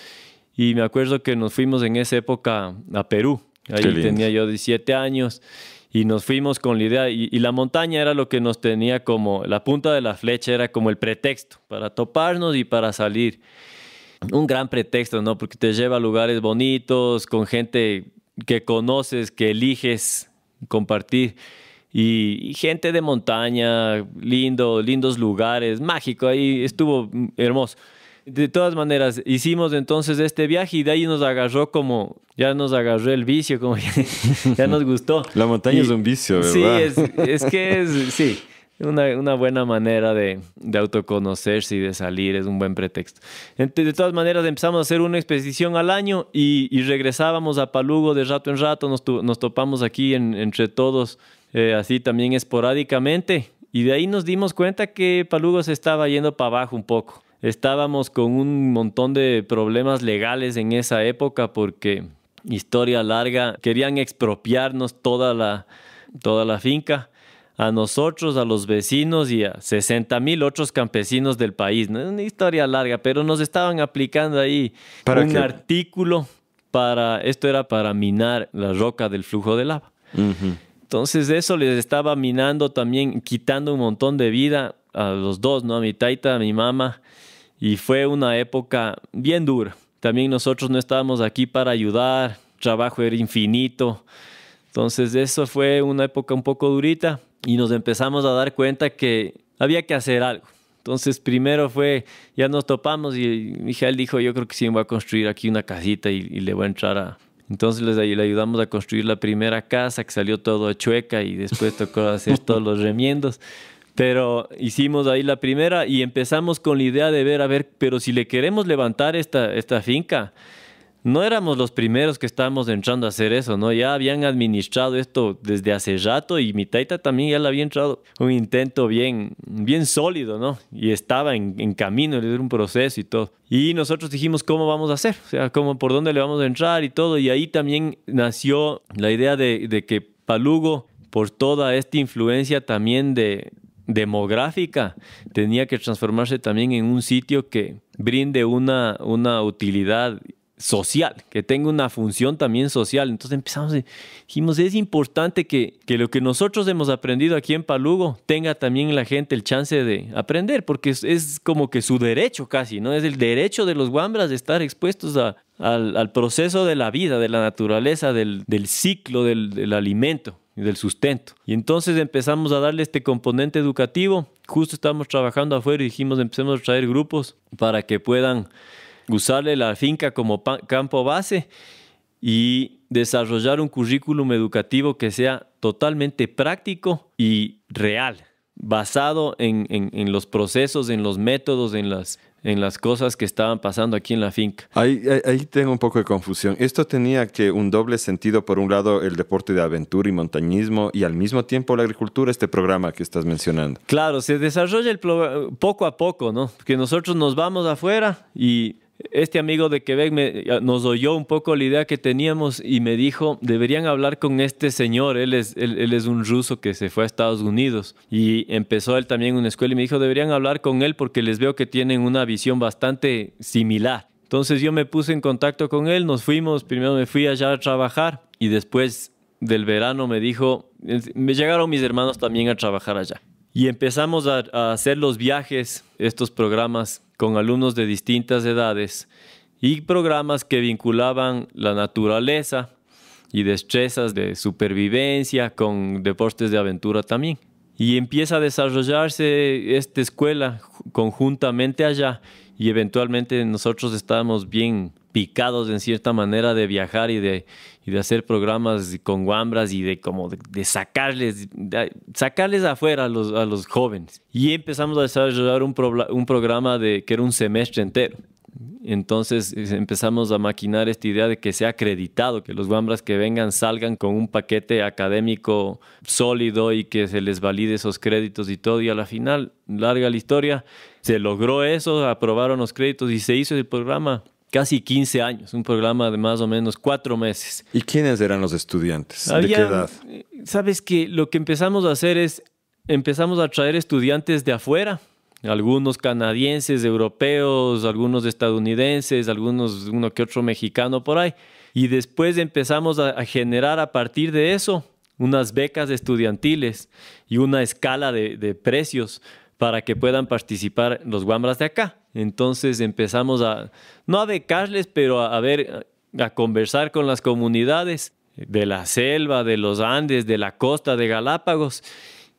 y me acuerdo que nos fuimos en esa época a Perú. Ahí tenía yo 17 años y nos fuimos con la idea y, la montaña era lo que nos tenía como la punta de la flecha, era como el pretexto para toparnos y para salir un gran pretexto, ¿no? Porque te lleva a lugares bonitos, con gente que conoces, que eliges compartir. Y, gente de montaña, lindo, lindos lugares, mágico, ahí estuvo hermoso. De todas maneras, hicimos entonces este viaje y de ahí nos agarró como, ya nos agarró el vicio, como ya, nos gustó. La montaña es un vicio, ¿verdad? Sí, es, es que es, sí una, buena manera de, autoconocerse y de salir, es un buen pretexto. de todas maneras, empezamos a hacer una expedición al año y, regresábamos a Palugo de rato en rato, nos, topamos aquí entre todos, eh, así también esporádicamente, y de ahí nos dimos cuenta que Palugo se estaba yendo para abajo un poco. Estábamos con un montón de problemas legales en esa época porque, historia larga, querían expropiarnos toda toda la finca a nosotros, a los vecinos y a 60 mil otros campesinos del país. ¿no? Es una historia larga, pero nos estaban aplicando ahí un artículo para, esto era para minar la roca del flujo de lava. Entonces eso les estaba minando también, quitando un montón de vida a los dos, ¿no? A mi taita, a mi mamá. Y fue una época bien dura. También nosotros no estábamos aquí para ayudar, trabajo era infinito. Entonces eso fue una época un poco durita, y nos empezamos a dar cuenta que había que hacer algo. Entonces, primero fue, ya nos topamos y Miguel dijo, yo creo que sí, voy a construir aquí una casita y, le voy a entrar a... Entonces les, le ayudamos a construir la primera casa, que salió todo a chueca y después tocó hacer todos los remiendos. Pero hicimos ahí la primera y empezamos con la idea de ver, a ver, pero si le queremos levantar esta, esta finca, no éramos los primeros que estábamos entrando a hacer eso, ¿no? Ya habían administrado esto desde hace rato y mi taita también ya le había entrado un intento bien, bien sólido, ¿no? Y estaba en, camino, era un proceso y todo. Y nosotros dijimos, ¿cómo vamos a hacer? O sea, ¿cómo, ¿por dónde le vamos a entrar y todo? Y ahí también nació la idea de, que Palugo, por toda esta influencia también demográfica tenía que transformarse también en un sitio que brinde una, una utilidad social, que tenga una función también social. Entonces empezamos, dijimos, es importante que, lo que nosotros hemos aprendido aquí en Palugo tenga también la gente el chance de aprender, porque es, como que su derecho casi, ¿no? Es el derecho de los guambras de estar expuestos al, proceso de la vida, de la naturaleza, del, ciclo del, del alimento del sustento. Y entonces empezamos a darle este componente educativo. Justo estamos trabajando afuera y dijimos empecemos a traer grupos para que puedan usarle la finca como campo base y desarrollar un currículum educativo que sea totalmente práctico y real, basado en, en, los procesos, en los métodos, en las, en las cosas que estaban pasando aquí en la finca. Ahí, ahí, tengo un poco de confusión. Esto tenía que un doble sentido, por un lado el deporte de aventura y montañismo y al mismo tiempo la agricultura, este programa que estás mencionando. Claro, se desarrolla el poco a poco, ¿no? Que nosotros nos vamos afuera y este amigo de Quebec nos oyó un poco la idea que teníamos y me dijo, deberían hablar con este señor, él es, un ruso que se fue a Estados Unidos y empezó él también una escuela y me dijo, deberían hablar con él porque les veo que tienen una visión bastante similar. Entonces yo me puse en contacto con él, nos fuimos, primero me fui allá a trabajar y después del verano me dijo, me llegaron mis hermanos también a trabajar allá. Y empezamos a hacer los viajes, estos programas con alumnos de distintas edades y programas que vinculaban la naturaleza y destrezas de supervivencia con deportes de aventura también. Y empieza a desarrollarse esta escuela conjuntamente allá y eventualmente nosotros estábamos bien picados en cierta manera de viajar y de, de hacer programas con guambras y de como de, sacarles, sacarles afuera a los, jóvenes. Y empezamos a desarrollar un, programa de, que era un semestre entero. Entonces empezamos a maquinar esta idea de que sea acreditado, que los guambras que vengan salgan con un paquete académico sólido y que se les valide esos créditos y todo. Y a la final, larga la historia, se logró eso, aprobaron los créditos y se hizo el programa casi 15 años, un programa de más o menos cuatro meses. ¿Y quiénes eran los estudiantes? ¿De qué edad? Eh, Sabes que lo que empezamos a hacer es, empezamos a traer estudiantes de afuera, algunos canadienses, europeos, algunos estadounidenses, algunos uno que otro mexicano por ahí. Y después empezamos a, generar a partir de eso unas becas estudiantiles y una escala de, de precios para que puedan participar los guambras de acá. Entonces empezamos a, no a becarles, pero a, ver, a conversar con las comunidades de la selva, de los Andes, de la costa de Galápagos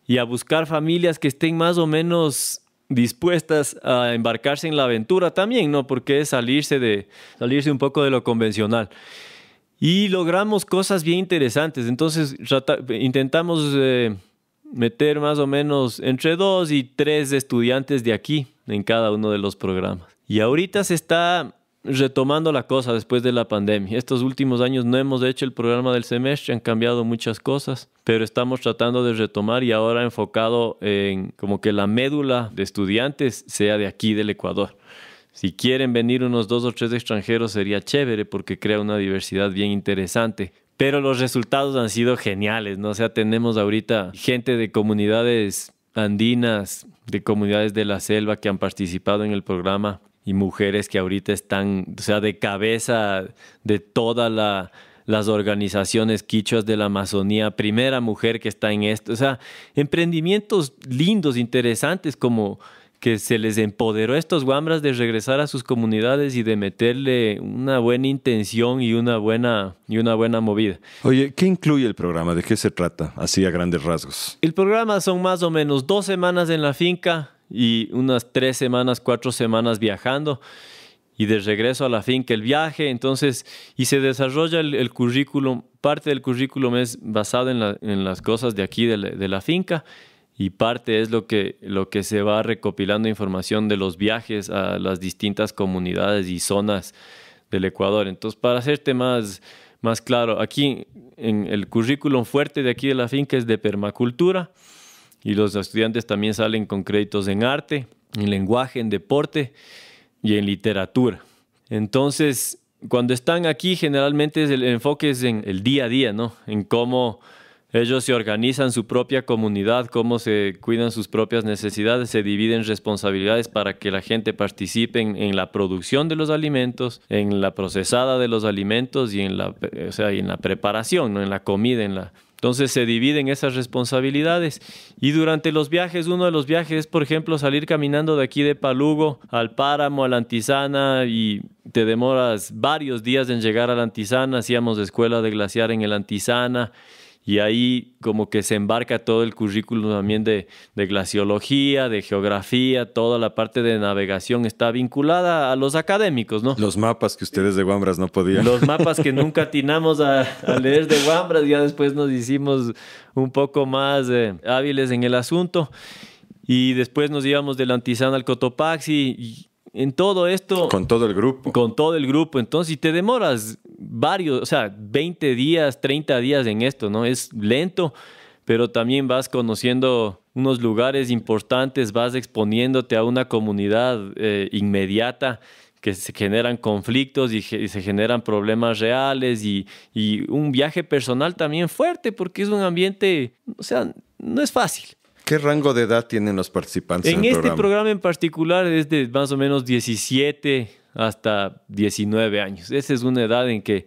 y a buscar familias que estén más o menos dispuestas a embarcarse en la aventura también, ¿no? Porque es salirse de salirse un poco de lo convencional. Y logramos cosas bien interesantes. Entonces intentamos eh, meter más o menos entre dos y tres estudiantes de aquí en cada uno de los programas. Y ahorita se está retomando la cosa después de la pandemia. Estos últimos años no hemos hecho el programa del semestre, han cambiado muchas cosas, pero estamos tratando de retomar y ahora enfocado en como que la médula de estudiantes sea de aquí, del Ecuador. Si quieren venir unos dos o tres extranjeros sería chévere porque crea una diversidad bien interesante. Pero los resultados han sido geniales, ¿no? O sea, tenemos ahorita gente de comunidades andinas, de comunidades de la selva que han participado en el programa y mujeres que ahorita están, o sea, de cabeza de todas las organizaciones quichuas de la Amazonía, primera mujer que está en esto, o sea, emprendimientos lindos, interesantes, como que se les empoderó a estos guambras de regresar a sus comunidades y de meterle una buena intención y una buena, y una buena movida. Oye, ¿qué incluye el programa? ¿De qué se trata? Así a grandes rasgos. El programa son más o menos dos semanas en la finca, y unas tres semanas, cuatro semanas viajando y de regreso a la finca el viaje, entonces, y se desarrolla el, currículum, parte del currículum es basado en, las cosas de aquí de la, de la, finca y parte es lo que, lo que se va recopilando información de los viajes a las distintas comunidades y zonas del Ecuador. Entonces, para hacerte más, más claro, aquí en el currículum fuerte de aquí de la finca es de permacultura y los estudiantes también salen con créditos en arte, en lenguaje, en deporte y en literatura. Entonces, cuando están aquí, generalmente el enfoque es en el día a día, ¿no? En cómo ellos se organizan su propia comunidad, cómo se cuidan sus propias necesidades, se dividen responsabilidades para que la gente participe en, la producción de los alimentos, en la procesada de los alimentos y en la, y en la preparación, ¿no? en la comida, en la, entonces se dividen esas responsabilidades y durante los viajes, uno de los viajes es, por ejemplo, salir caminando de aquí de Palugo al Páramo, a la Antizana y te demoras varios días en llegar a la Antisana, hacíamos escuela de glaciar en el Antisana. Y ahí como que se embarca todo el currículum también de, de, glaciología, de geografía, toda la parte de navegación está vinculada a los académicos, ¿no? Los mapas que ustedes de Guambras no podían. Los mapas que nunca atinamos a, leer de Guambras, ya después nos hicimos un poco más eh, hábiles en el asunto. Y después nos íbamos del Antizán al Cotopaxi y en todo esto. Con todo el grupo. Con todo el grupo. Entonces, si te demoras varios, o sea, 20 días, 30 días en esto, ¿no? Es lento, pero también vas conociendo unos lugares importantes, vas exponiéndote a una comunidad eh, inmediata que se generan conflictos y, se generan problemas reales y, y un viaje personal también fuerte porque es un ambiente, o sea, no es fácil. ¿Qué rango de edad tienen los participantes? En, este programa? en particular es de más o menos 17 hasta 19 años. Esa es una edad en que,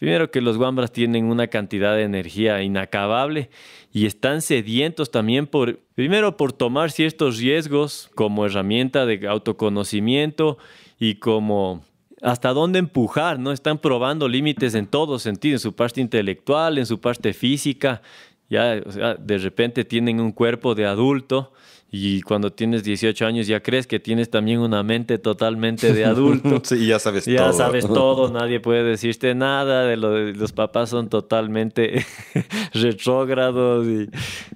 primero que los guambras tienen una cantidad de energía inacabable y están sedientos también por, primero por tomar ciertos riesgos como herramienta de autoconocimiento y como hasta dónde empujar, ¿no? Están probando límites en todo sentido, en su parte intelectual, en su parte física, ya de repente tienen un cuerpo de adulto y cuando tienes 18 años ya crees que tienes también una mente totalmente de adulto. sí, ya sabes todo. Ya sabes todo, nadie puede decirte nada, de los papás son totalmente retrógrados y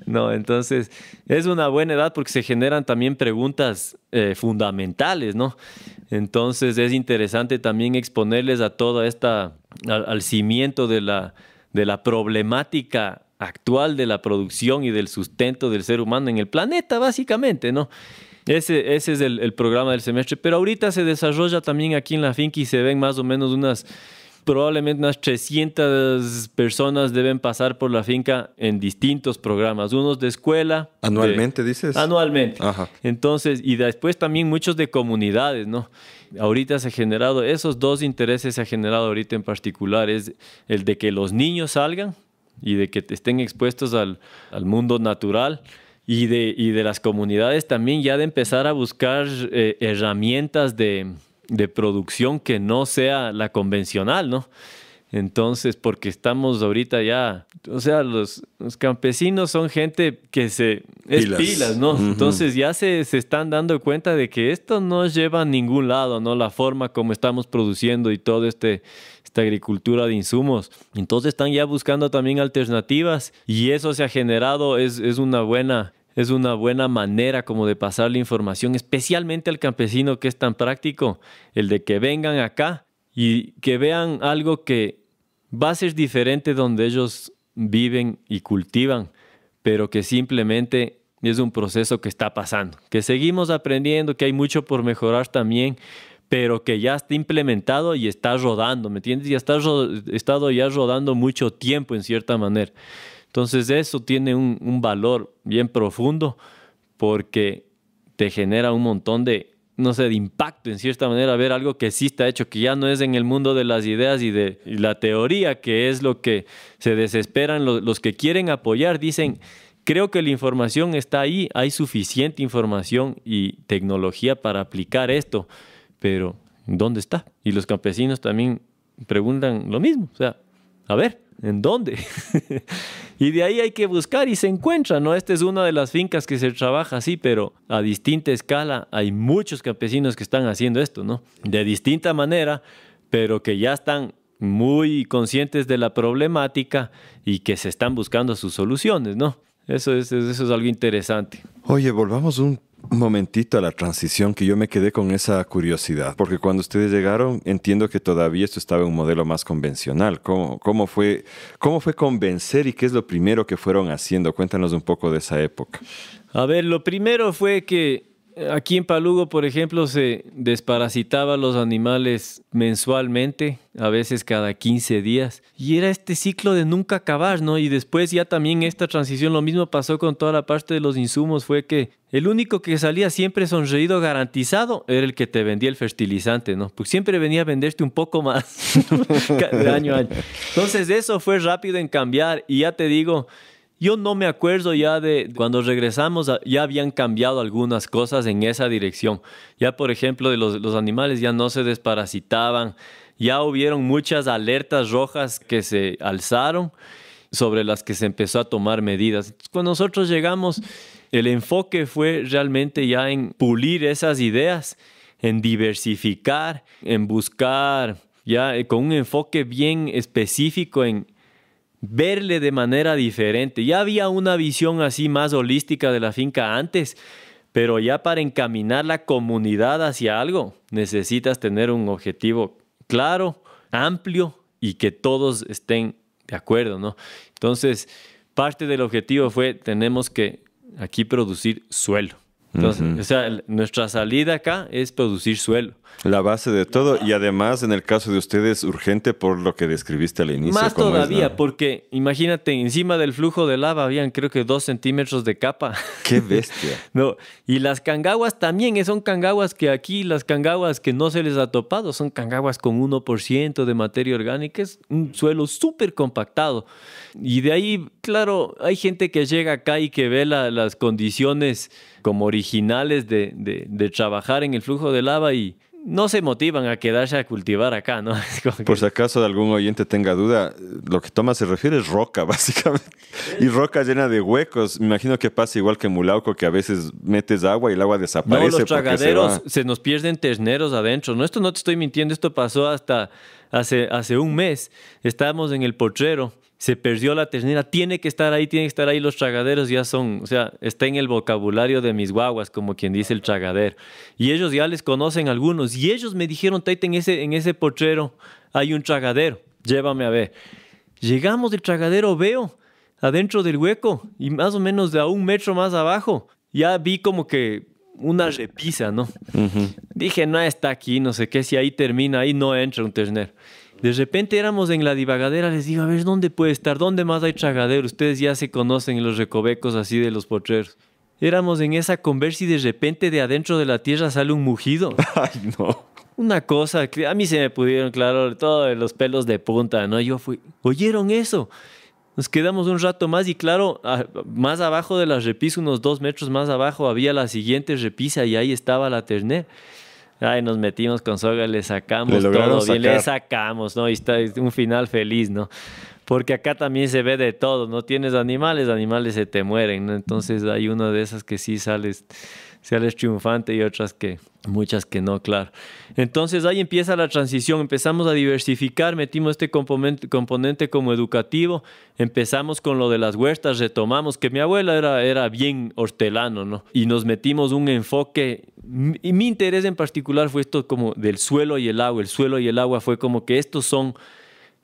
no, entonces es una buena edad porque se generan también preguntas eh, fundamentales, ¿no? Entonces es interesante también exponerles a toda esta, al, cimiento de la, de la problemática actual de la producción y del sustento del ser humano en el planeta, básicamente, ¿no? Ese, es el, programa del semestre. Pero ahorita se desarrolla también aquí en la finca y se ven más o menos unas, probablemente unas 300 personas deben pasar por la finca en distintos programas. Unos de escuela. Anualmente, dices. Anualmente. Ajá. Entonces, y después también muchos de comunidades, ¿no? Ahorita se ha generado, esos dos intereses se ha generado ahorita en particular, es el de que los niños salgan y de que estén expuestos al, mundo natural y de, de las comunidades también ya de empezar a buscar eh, herramientas de, de producción que no sea la convencional, ¿no? Entonces, porque estamos ahorita ya, o sea, los, campesinos son gente que se... Es pilas, ¿no? Entonces ya se, se, están dando cuenta de que esto no lleva a ningún lado, ¿no? La forma como estamos produciendo y todo este esta agricultura de insumos. Entonces están ya buscando también alternativas y eso se ha generado, es, es una buena, es una buena manera como de pasar la información, especialmente al campesino que es tan práctico, el de que vengan acá y que vean algo que va a ser diferente donde ellos viven y cultivan, pero que simplemente es un proceso que está pasando, que seguimos aprendiendo, que hay mucho por mejorar también, pero que ya está implementado y está rodando, ¿me entiendes? Ya está estado ya rodando mucho tiempo en cierta manera. Entonces eso tiene un valor bien profundo porque te genera un montón de no sé, de impacto en cierta manera, ver algo que sí está hecho, que ya no es en el mundo de las ideas y de la teoría, que es lo que se desesperan los, los que quieren apoyar, dicen, creo que la información está ahí, hay suficiente información y tecnología para aplicar esto, pero ¿dónde está? Y los campesinos también preguntan lo mismo, o sea, a ver, ¿En dónde? y de ahí hay que buscar y se encuentra, ¿no? Esta es una de las fincas que se trabaja así, pero a distinta escala hay muchos campesinos que están haciendo esto, ¿no? De distinta manera, pero que ya están muy conscientes de la problemática y que se están buscando sus soluciones, ¿no? Eso es, eso es algo interesante. Oye, volvamos un momentito a la transición que yo me quedé con esa curiosidad, porque cuando ustedes llegaron entiendo que todavía esto estaba en un modelo más convencional. ¿Cómo, cómo, fue, ¿Cómo fue convencer y qué es lo primero que fueron haciendo? Cuéntanos un poco de esa época. A ver, lo primero fue que Aquí en Palugo, por ejemplo, se desparasitaba los animales mensualmente, a veces cada 15 días. Y era este ciclo de nunca acabar, ¿no? Y después ya también esta transición, lo mismo pasó con toda la parte de los insumos, fue que el único que salía siempre sonreído garantizado era el que te vendía el fertilizante, ¿no? Porque siempre venía a venderte un poco más de año a año. Entonces eso fue rápido en cambiar y ya te digo, yo no me acuerdo ya de, cuando regresamos, ya habían cambiado algunas cosas en esa dirección. Ya, por ejemplo, de los, los animales ya no se desparasitaban, ya hubieron muchas alertas rojas que se alzaron sobre las que se empezó a tomar medidas. Cuando nosotros llegamos, el enfoque fue realmente ya en pulir esas ideas, en diversificar, en buscar ya eh, con un enfoque bien específico en verle de manera diferente. Ya había una visión así más holística de la finca antes, pero ya para encaminar la comunidad hacia algo necesitas tener un objetivo claro, amplio y que todos estén de acuerdo, ¿no? Entonces, parte del objetivo fue tenemos que aquí producir suelo. Entonces, o sea, nuestra salida acá es producir suelo. La base de todo y además en el caso de ustedes urgente por lo que describiste al inicio. Más todavía, porque imagínate, encima del flujo de lava habían creo que dos centímetros de capa. ¡Qué bestia! no, y las cangaguas también, eh, son cangaguas que aquí, las cangaguas que no se les ha topado, son cangaguas con 1% de materia orgánica, es un suelo súper compactado. Y de ahí, claro, hay gente que llega acá y que ve las condiciones como originales de trabajar en el flujo de lava y no se motivan a quedarse a cultivar acá, ¿no? Por si acaso algún oyente tenga duda, lo que Toma se refiere es roca, básicamente. Y roca llena de huecos. Me imagino que pasa igual que Mulauco, que a veces metes agua y el agua desaparece. No, los tragaderos se, nos pierden terneros adentro. No, esto no te estoy mintiendo, esto pasó hasta hace, hace un mes. Estábamos en el potrero se perdió la ternera, tiene que estar ahí, tiene que estar ahí, los tragaderos ya son, o sea, está en el vocabulario de mis guaguas, como quien dice el tragadero. Y ellos ya les conocen algunos, y ellos me dijeron, Taita, en ese, en ese pochero hay un tragadero, llévame a ver. Llegamos del tragadero, veo, adentro del hueco, y más o menos de a un metro más abajo, ya vi como que una repisa, ¿no? Dije, no está aquí, no sé qué, si ahí termina, ahí no entra un ternero. De repente éramos en la divagadera, les digo, a ver, ¿dónde puede estar? ¿Dónde más hay tragadero? Ustedes ya se conocen los recovecos así de los potreros. Éramos en esa conversa y de repente de adentro de la tierra sale un mugido. Ay, no. Una cosa que a mí se me pudieron, claro, todos los pelos de punta, ¿no? Yo fui, ¿oyeron eso? Nos quedamos un rato más y claro, más abajo de la repisa, unos dos metros más abajo, había la siguiente repisa y ahí estaba la terner. Ay, nos metimos con soga, le sacamos todo bien, le sacamos, ¿no? Y está un final feliz, ¿no? Porque acá también se ve de todo, ¿no? Tienes animales, animales se te mueren, ¿no? Entonces hay una de esas que sí sales Seales triunfante y otras que, muchas que no, claro. Entonces ahí empieza la transición, empezamos a diversificar, metimos este componente, como educativo, empezamos con lo de las huertas, retomamos, que mi abuela era, era bien hortelano, ¿no? Y nos metimos un enfoque, y mi interés en particular fue esto como del suelo y el agua, el suelo y el agua fue como que estos son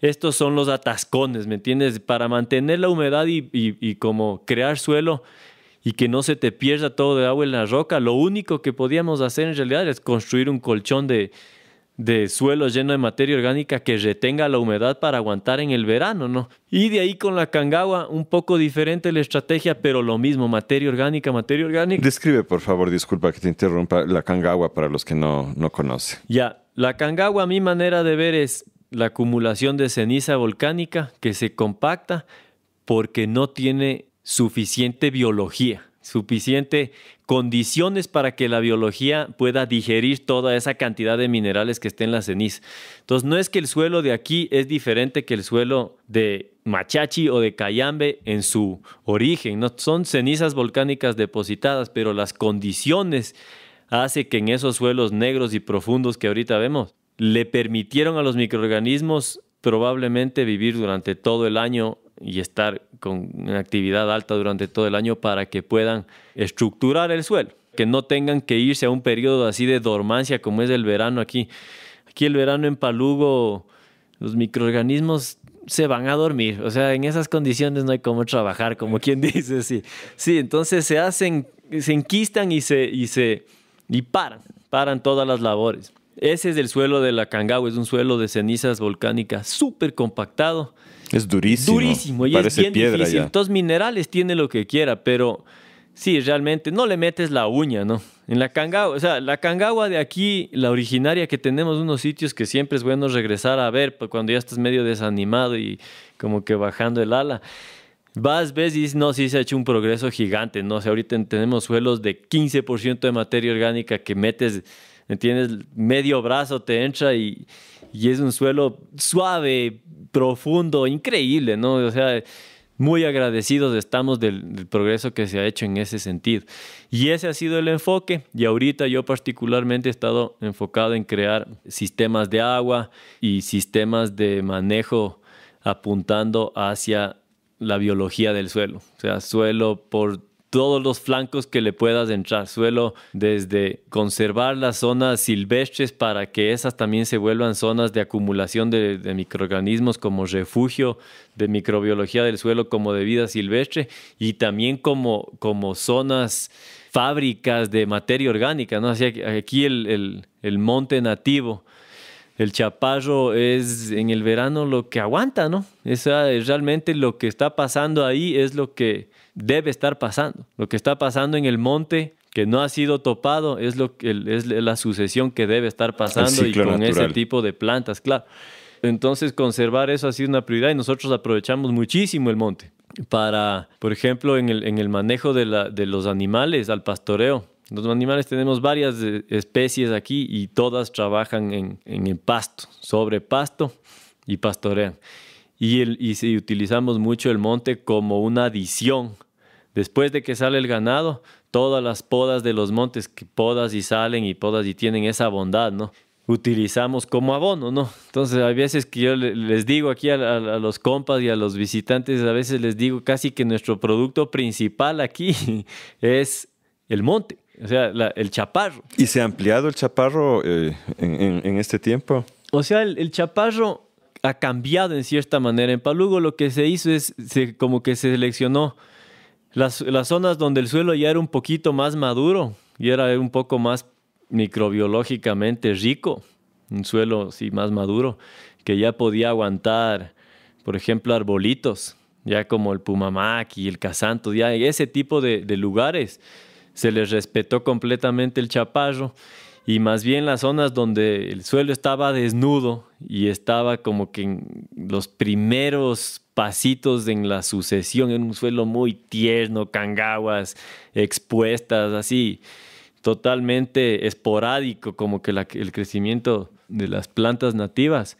estos son los atascones, ¿me entiendes? Para mantener la humedad y, como crear suelo, y que no se te pierda todo de agua en la roca. Lo único que podíamos hacer en realidad es construir un colchón de, de suelo lleno de materia orgánica que retenga la humedad para aguantar en el verano, ¿no? Y de ahí con la cangagua, un poco diferente la estrategia, pero lo mismo, materia orgánica, materia orgánica. Describe, por favor, disculpa que te interrumpa, la cangagua para los que no, no conocen. Ya, la cangagua, a mi manera de ver, es la acumulación de ceniza volcánica que se compacta porque no tiene suficiente biología, suficiente condiciones para que la biología pueda digerir toda esa cantidad de minerales que esté en la ceniza. Entonces, no es que el suelo de aquí es diferente que el suelo de Machachi o de Cayambe en su origen, ¿no? son cenizas volcánicas depositadas, pero las condiciones hace que en esos suelos negros y profundos que ahorita vemos, le permitieron a los microorganismos probablemente vivir durante todo el año y estar con una actividad alta durante todo el año para que puedan estructurar el suelo, que no tengan que irse a un periodo así de dormancia como es el verano aquí. Aquí el verano en Palugo los microorganismos se van a dormir, o sea, en esas condiciones no hay cómo trabajar, como quien dice, sí. Sí, entonces se hacen, se enquistan y se, y se, y paran, paran todas las labores. Ese es el suelo de la Cangao, es un suelo de cenizas volcánicas súper compactado, es durísimo. Durísimo, Parece piedra Ya. minerales tiene lo que quiera, pero sí, realmente no le metes la uña, ¿no? En la Cangagua, o sea, la Cangagua de aquí, la originaria que tenemos, unos sitios que siempre es bueno regresar a ver pues, cuando ya estás medio desanimado y como que bajando el ala. Vas, ves y dices, no, sí se ha hecho un progreso gigante, ¿no? O sea, ahorita tenemos suelos de 15% de materia orgánica que metes, ¿entiendes? Medio brazo te entra y, y es un suelo suave, profundo, increíble, ¿no? O sea, muy agradecidos estamos del, progreso que se ha hecho en ese sentido. Y ese ha sido el enfoque y ahorita yo particularmente he estado enfocado en crear sistemas de agua y sistemas de manejo apuntando hacia la biología del suelo, o sea, suelo por todos los flancos que le puedas entrar suelo, desde conservar las zonas silvestres para que esas también se vuelvan zonas de acumulación de, microorganismos como refugio de microbiología del suelo como de vida silvestre y también como, como zonas fábricas de materia orgánica, ¿no? Así aquí el, el monte nativo. El chaparro es en el verano lo que aguanta, ¿no? Esa es realmente lo que está pasando ahí es lo que debe estar pasando. Lo que está pasando en el monte que no ha sido topado es, lo, que, es la sucesión que debe estar pasando y con ese tipo de plantas, claro. Entonces conservar eso ha sido una prioridad y nosotros aprovechamos muchísimo el monte para, por ejemplo, en el, manejo de, la, de los animales al pastoreo. Los animales tenemos varias eh, especies aquí y todas trabajan en, el pasto, sobre pasto y pastorean. Y, el, y si utilizamos mucho el monte como una adición Después de que sale el ganado, todas las podas de los montes, que podas y salen y podas y tienen esa bondad, ¿no? Utilizamos como abono, ¿no? Entonces, a veces que yo les digo aquí a, los compas y a los visitantes, a veces les digo casi que nuestro producto principal aquí es el monte, o sea, el chaparro. ¿Y se ha ampliado el chaparro eh, en, este tiempo? O sea, el, chaparro ha cambiado en cierta manera. En Palugo lo que se hizo es como que se seleccionó las, zonas donde el suelo ya era un poquito más maduro y era un poco más microbiológicamente rico, un suelo sí, más maduro, que ya podía aguantar, por ejemplo, arbolitos, ya como el Pumamac y el Casanto, ya ese tipo de, de lugares se les respetó completamente el chaparro y más bien las zonas donde el suelo estaba desnudo y estaba como que en los primeros pasitos en la sucesión, en un suelo muy tierno, cangaguas expuestas, así, totalmente esporádico, como que el crecimiento de las plantas nativas.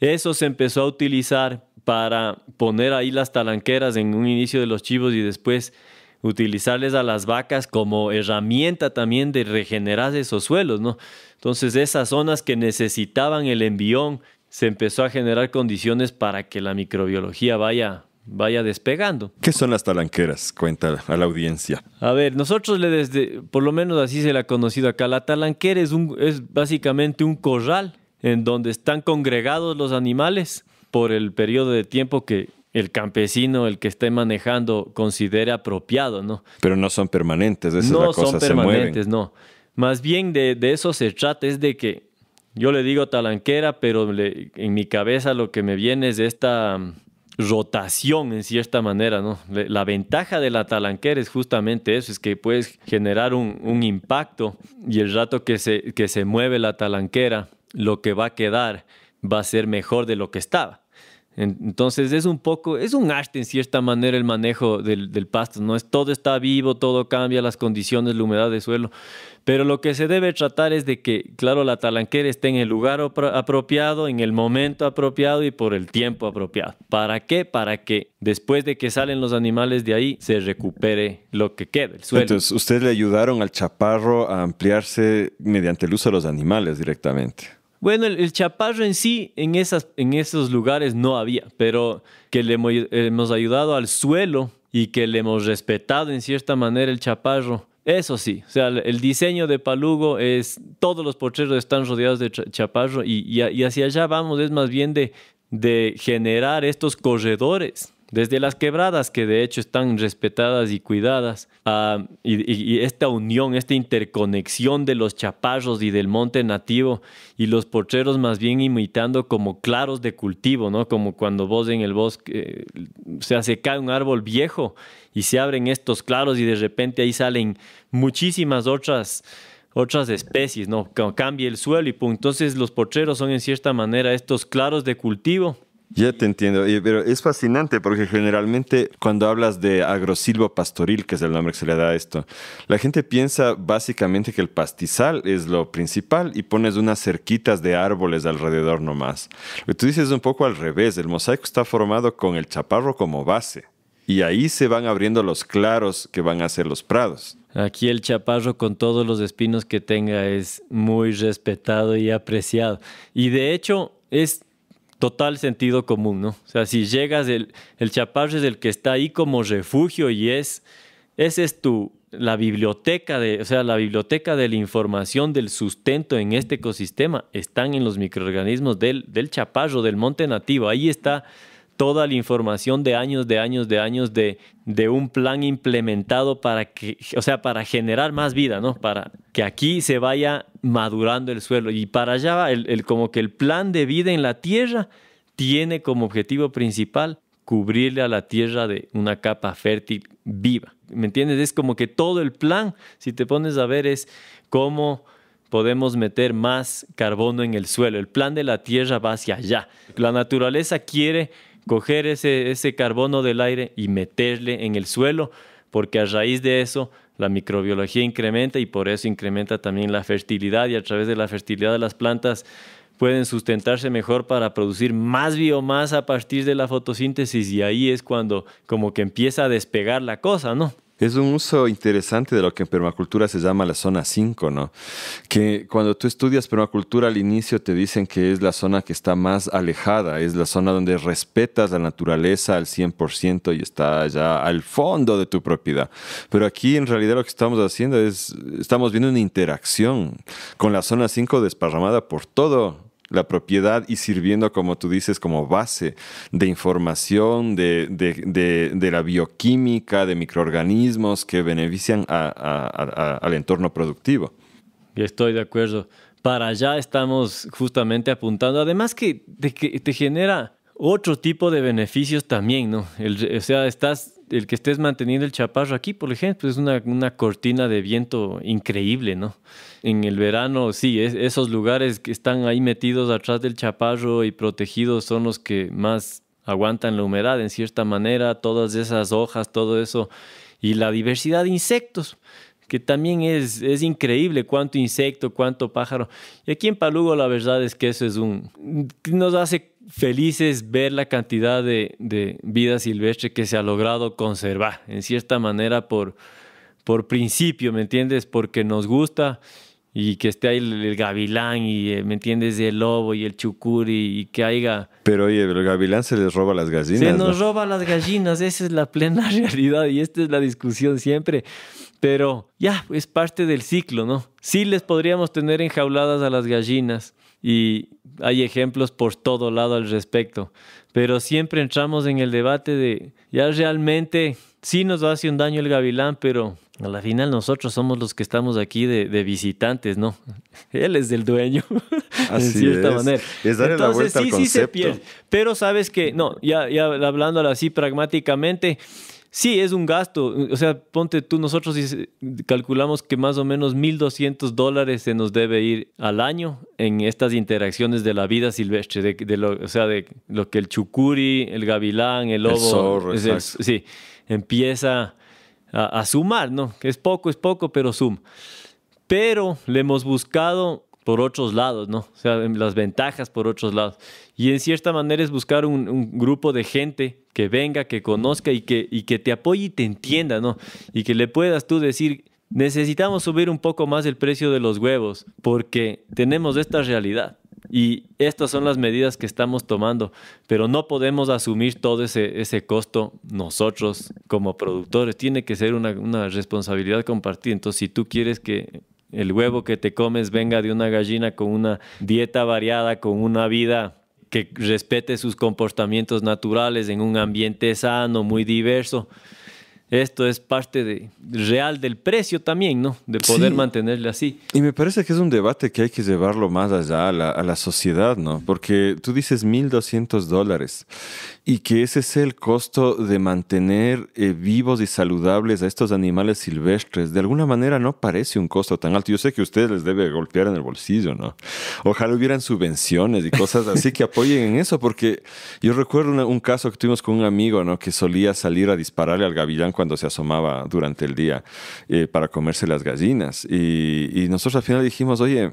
Eso se empezó a utilizar para poner ahí las talanqueras en un inicio de los chivos y después utilizarles a las vacas como herramienta también de regenerar esos suelos, ¿no? Entonces esas zonas que necesitaban el envión se empezó a generar condiciones para que la microbiología vaya, vaya despegando. ¿Qué son las talanqueras? Cuenta a la audiencia. A ver, nosotros le desde, por lo menos así se la ha conocido acá, la talanquera es, un, es básicamente un corral en donde están congregados los animales por el periodo de tiempo que, el campesino, el que esté manejando, considere apropiado, ¿no? Pero no son permanentes, esa no son permanentes, no. Más bien de, de, eso se trata, es de que yo le digo talanquera, pero en mi cabeza lo que me viene es esta mm, rotación en cierta manera, ¿no? La ventaja de la talanquera es justamente eso, es que puedes generar un, impacto y el rato que que se mueve la talanquera, lo que va a quedar va a ser mejor de lo que estaba. Entonces es un poco, es un arte en cierta manera el manejo del, pasto, ¿no? Es, todo está vivo, todo cambia, las condiciones, la humedad del suelo, pero lo que se debe tratar es de que, claro, la talanquera esté en el lugar apropiado, en el momento apropiado y por el tiempo apropiado. ¿Para qué? Para que después de que salen los animales de ahí, se recupere lo que quede, el suelo. Entonces, ustedes le ayudaron al chaparro a ampliarse mediante el uso de los animales directamente. Bueno, el, chaparro en sí, en, esos lugares no había, pero que le hemos, ayudado al suelo y que le hemos respetado en cierta manera el chaparro. Eso sí, o sea, el diseño de Palugo es, todos los porcheros están rodeados de chaparro y, hacia allá vamos, es más bien de generar estos corredores desde las quebradas que de hecho están respetadas y cuidadas, ah, y, esta unión, esta interconexión de los chaparros y del monte nativo, y los porcheros más bien imitando como claros de cultivo, ¿no? Como cuando vos en el bosque eh, se hace cae un árbol viejo y se abren estos claros y de repente ahí salen muchísimas otras otras especies, ¿no? Cambia el suelo y pum. Entonces los porcheros son en cierta manera estos claros de cultivo ya te entiendo, pero es fascinante porque generalmente cuando hablas de agrosilvo pastoril, que es el nombre que se le da a esto, la gente piensa básicamente que el pastizal es lo principal y pones unas cerquitas de árboles alrededor nomás. Lo que tú dices es un poco al revés, el mosaico está formado con el chaparro como base y ahí se van abriendo los claros que van a ser los prados. Aquí el chaparro con todos los espinos que tenga es muy respetado y apreciado. Y de hecho es total sentido común, ¿no? O sea, si llegas, el, el chaparro es el que está ahí como refugio y es, esa es tu, la biblioteca de, o sea, la biblioteca de la información, del sustento en este ecosistema, están en los microorganismos del, del chaparro, del monte nativo. Ahí está toda la información de años, de años, de años de, de un plan implementado para que, o sea, para generar más vida, ¿no? Para que aquí se vaya madurando el suelo y para allá el, como que el plan de vida en la tierra tiene como objetivo principal cubrirle a la tierra de una capa fértil viva. ¿Me entiendes? Es como que todo el plan, si te pones a ver, es cómo podemos meter más carbono en el suelo. El plan de la tierra va hacia allá. La naturaleza quiere coger ese, ese carbono del aire y meterle en el suelo, porque a raíz de eso la microbiología incrementa y por eso incrementa también la fertilidad y a través de la fertilidad de las plantas pueden sustentarse mejor para producir más biomasa a partir de la fotosíntesis y ahí es cuando como que empieza a despegar la cosa, ¿no? Es un uso interesante de lo que en permacultura se llama la zona 5, ¿no? Que cuando tú estudias permacultura al inicio te dicen que es la zona que está más alejada, es la zona donde respetas la naturaleza al 100% y está ya al fondo de tu propiedad. Pero aquí en realidad lo que estamos haciendo es, estamos viendo una interacción con la zona 5 desparramada por todo la propiedad y sirviendo, como tú dices, como base de información, de, la bioquímica, de microorganismos que benefician al entorno productivo. Estoy de acuerdo. Para allá estamos justamente apuntando. Además que te, genera otro tipo de beneficios también, ¿no? o sea, estás el que estés manteniendo el chaparro aquí, por ejemplo, pues es una, cortina de viento increíble, ¿no? En el verano, sí, esos lugares que están ahí metidos atrás del chaparro y protegidos son los que más aguantan la humedad, en cierta manera, todas esas hojas, todo eso, y la diversidad de insectos que también es, es increíble cuánto insecto, cuánto pájaro. Y aquí en Palugo la verdad es que eso es un... nos hace felices ver la cantidad de, vida silvestre que se ha logrado conservar, en cierta manera por, por principio, ¿me entiendes? Porque nos gusta y que esté ahí el, gavilán y, eh, ¿me entiendes? El lobo y el chucuri y que haya... Pero oye, el gavilán se les roba las gallinas. Se nos roba las gallinas, esa es la plena realidad y esta es la discusión siempre. Pero ya, es parte del ciclo, ¿no? Sí les podríamos tener enjauladas a las gallinas, y hay ejemplos por todo lado al respecto. Pero siempre entramos en el debate de, ya realmente sí nos hace un daño el gavilán, pero a la final nosotros somos los que estamos aquí de, visitantes, ¿no? Él es el dueño, Así en cierta manera. Entonces, sí, sí se pierde. Pero sabes que, no, ya, ya hablándolo así pragmáticamente, Sí, es un gasto. O sea, ponte tú, nosotros calculamos que más o menos 1.200 dólares se nos debe ir al año en estas interacciones de la vida silvestre, de, lo, o sea, de lo que el chucuri, el gavilán, el lobo, sí, empieza a, a sumar, ¿no? Es poco, es poco, pero suma. Pero le hemos buscado por otros lados, ¿no? O sea, las ventajas por otros lados. Y en cierta manera es buscar un, grupo de gente que venga, que conozca y que, y que te apoye y te entienda, ¿no? Y que le puedas tú decir, necesitamos subir un poco más el precio de los huevos porque tenemos esta realidad. Y estas son las medidas que estamos tomando, pero no podemos asumir todo ese, ese costo nosotros como productores. Tiene que ser una, una responsabilidad compartida. Entonces, si tú quieres que el huevo que te comes venga de una gallina con una dieta variada, con una vida que respete sus comportamientos naturales en un ambiente sano, muy diverso esto es parte de, real del precio también, ¿no? De poder mantenerle así. Y me parece que es un debate que hay que llevarlo más allá a la, sociedad, ¿no? Porque tú dices 1.200 dólares y que ese es el costo de mantener eh, vivos y saludables a estos animales silvestres. De alguna manera no parece un costo tan alto. Yo sé que a ustedes les debe golpear en el bolsillo, ¿no? Ojalá hubieran subvenciones y cosas así que apoyen en eso, porque yo recuerdo un caso que tuvimos con un amigo, ¿no? Que solía salir a dispararle al gavilán cuando se asomaba durante el día eh, para comerse las gallinas. y nosotros al final dijimos, oye,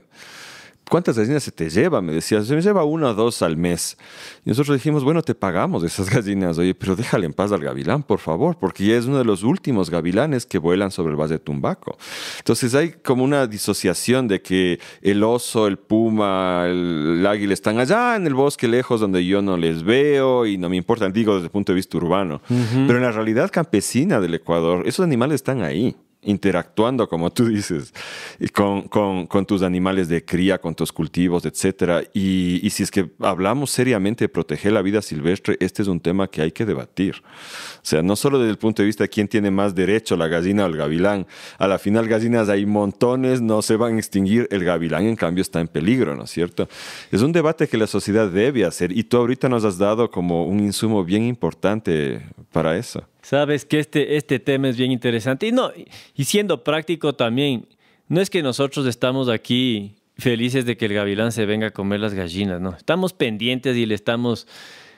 ¿cuántas gallinas se te lleva? Me decía, se me lleva una o dos al mes. Y nosotros dijimos, bueno, te pagamos esas gallinas, oye, pero déjale en paz al gavilán, por favor, porque ya es uno de los últimos gavilanes que vuelan sobre el Valle de Tumbaco. Entonces hay como una disociación de que el oso, el puma, el, águila están allá en el bosque lejos donde yo no les veo y no me importan, digo desde el punto de vista urbano. Pero en la realidad campesina del Ecuador, esos animales están ahí interactuando, como tú dices, con, tus animales de cría, con tus cultivos, etc. Y, y, si es que hablamos seriamente de proteger la vida silvestre, este es un tema que hay que debatir. O sea, no solo desde el punto de vista de quién tiene más derecho, la gallina o el gavilán. A la final, gallinas hay montones, no se van a extinguir. El gavilán, en cambio, está en peligro, ¿no es cierto? Es un debate que la sociedad debe hacer y tú ahorita nos has dado como un insumo bien importante para eso. Sabes que este, este tema es bien interesante. Y no, y siendo práctico también, no es que nosotros estamos aquí felices de que el gavilán se venga a comer las gallinas, no. Estamos pendientes y le estamos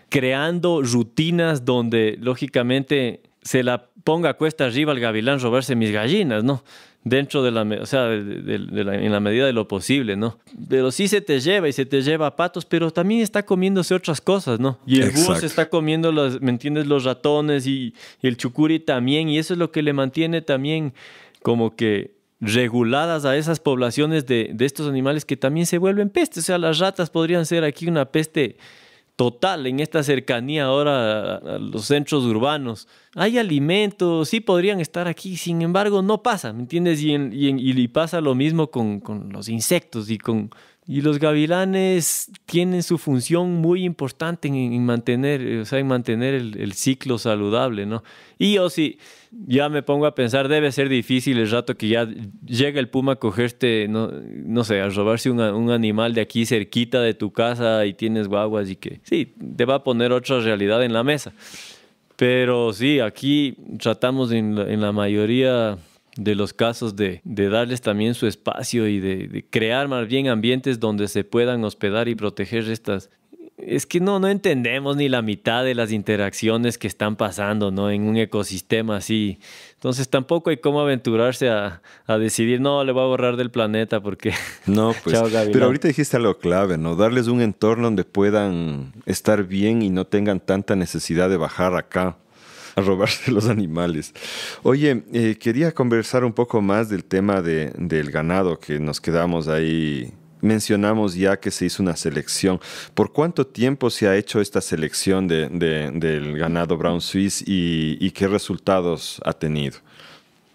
creando rutinas donde lógicamente se la ponga cuesta arriba al gavilán robarse mis gallinas, ¿no? dentro de la, o sea, en la medida de lo posible, ¿no? Pero sí se te lleva y se te lleva patos, pero también está comiéndose otras cosas, ¿no? Y el búho se está comiendo, los, ¿me entiendes? Los ratones y, el chucuri también, y eso es lo que le mantiene también como que reguladas a esas poblaciones de, de, estos animales que también se vuelven pestes. O sea, las ratas podrían ser aquí una peste total en esta cercanía ahora a los centros urbanos. Hay alimentos, sí podrían estar aquí, sin embargo no pasa, ¿me entiendes? Y, pasa lo mismo con, los insectos y con, y los gavilanes tienen su función muy importante en, mantener, o sea, en mantener el, ciclo saludable, ¿no? Y yo sí, ya me pongo a pensar, debe ser difícil el rato que ya llega el puma a cogerte, no, no sé, a robarse un, animal de aquí cerquita de tu casa y tienes guaguas y que sí, te va a poner otra realidad en la mesa. Pero sí, aquí tratamos en en la mayoría de los casos de, darles también su espacio y de, crear más bien ambientes donde se puedan hospedar y proteger estas. Es que no, no entendemos ni la mitad de las interacciones que están pasando ¿no? en un ecosistema así. Entonces tampoco hay cómo aventurarse a, decidir, no, le voy a borrar del planeta porque... No, pues... pero ahorita dijiste algo clave, ¿no? Darles un entorno donde puedan estar bien y no tengan tanta necesidad de bajar acá robarse los animales. Oye, eh, quería conversar un poco más del tema del ganado que nos quedamos ahí. Mencionamos ya que se hizo una selección. ¿Por cuánto tiempo se ha hecho esta selección del ganado Brown Swiss y qué resultados ha tenido?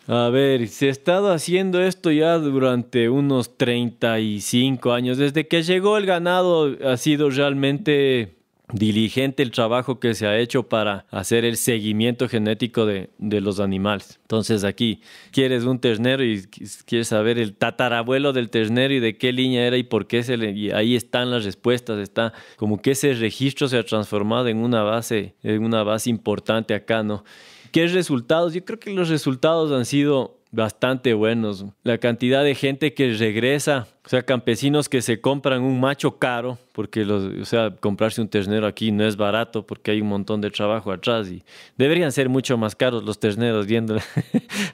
A ver, se ha estado haciendo esto ya durante unos 35 años. Desde que llegó el ganado ha sido realmente diligente el trabajo que se ha hecho para hacer el seguimiento genético de, los animales. Entonces aquí quieres un ternero y quieres saber el tatarabuelo del ternero y de qué línea era y por qué se le... Y ahí están las respuestas, está como que ese registro se ha transformado en una base, en una base importante acá, ¿no? ¿Qué resultados? Yo creo que los resultados han sido bastante buenos. La cantidad de gente que regresa, o sea, campesinos que se compran un macho caro, porque, los, o sea, comprarse un ternero aquí no es barato porque hay un montón de trabajo atrás y deberían ser mucho más caros los terneros viendo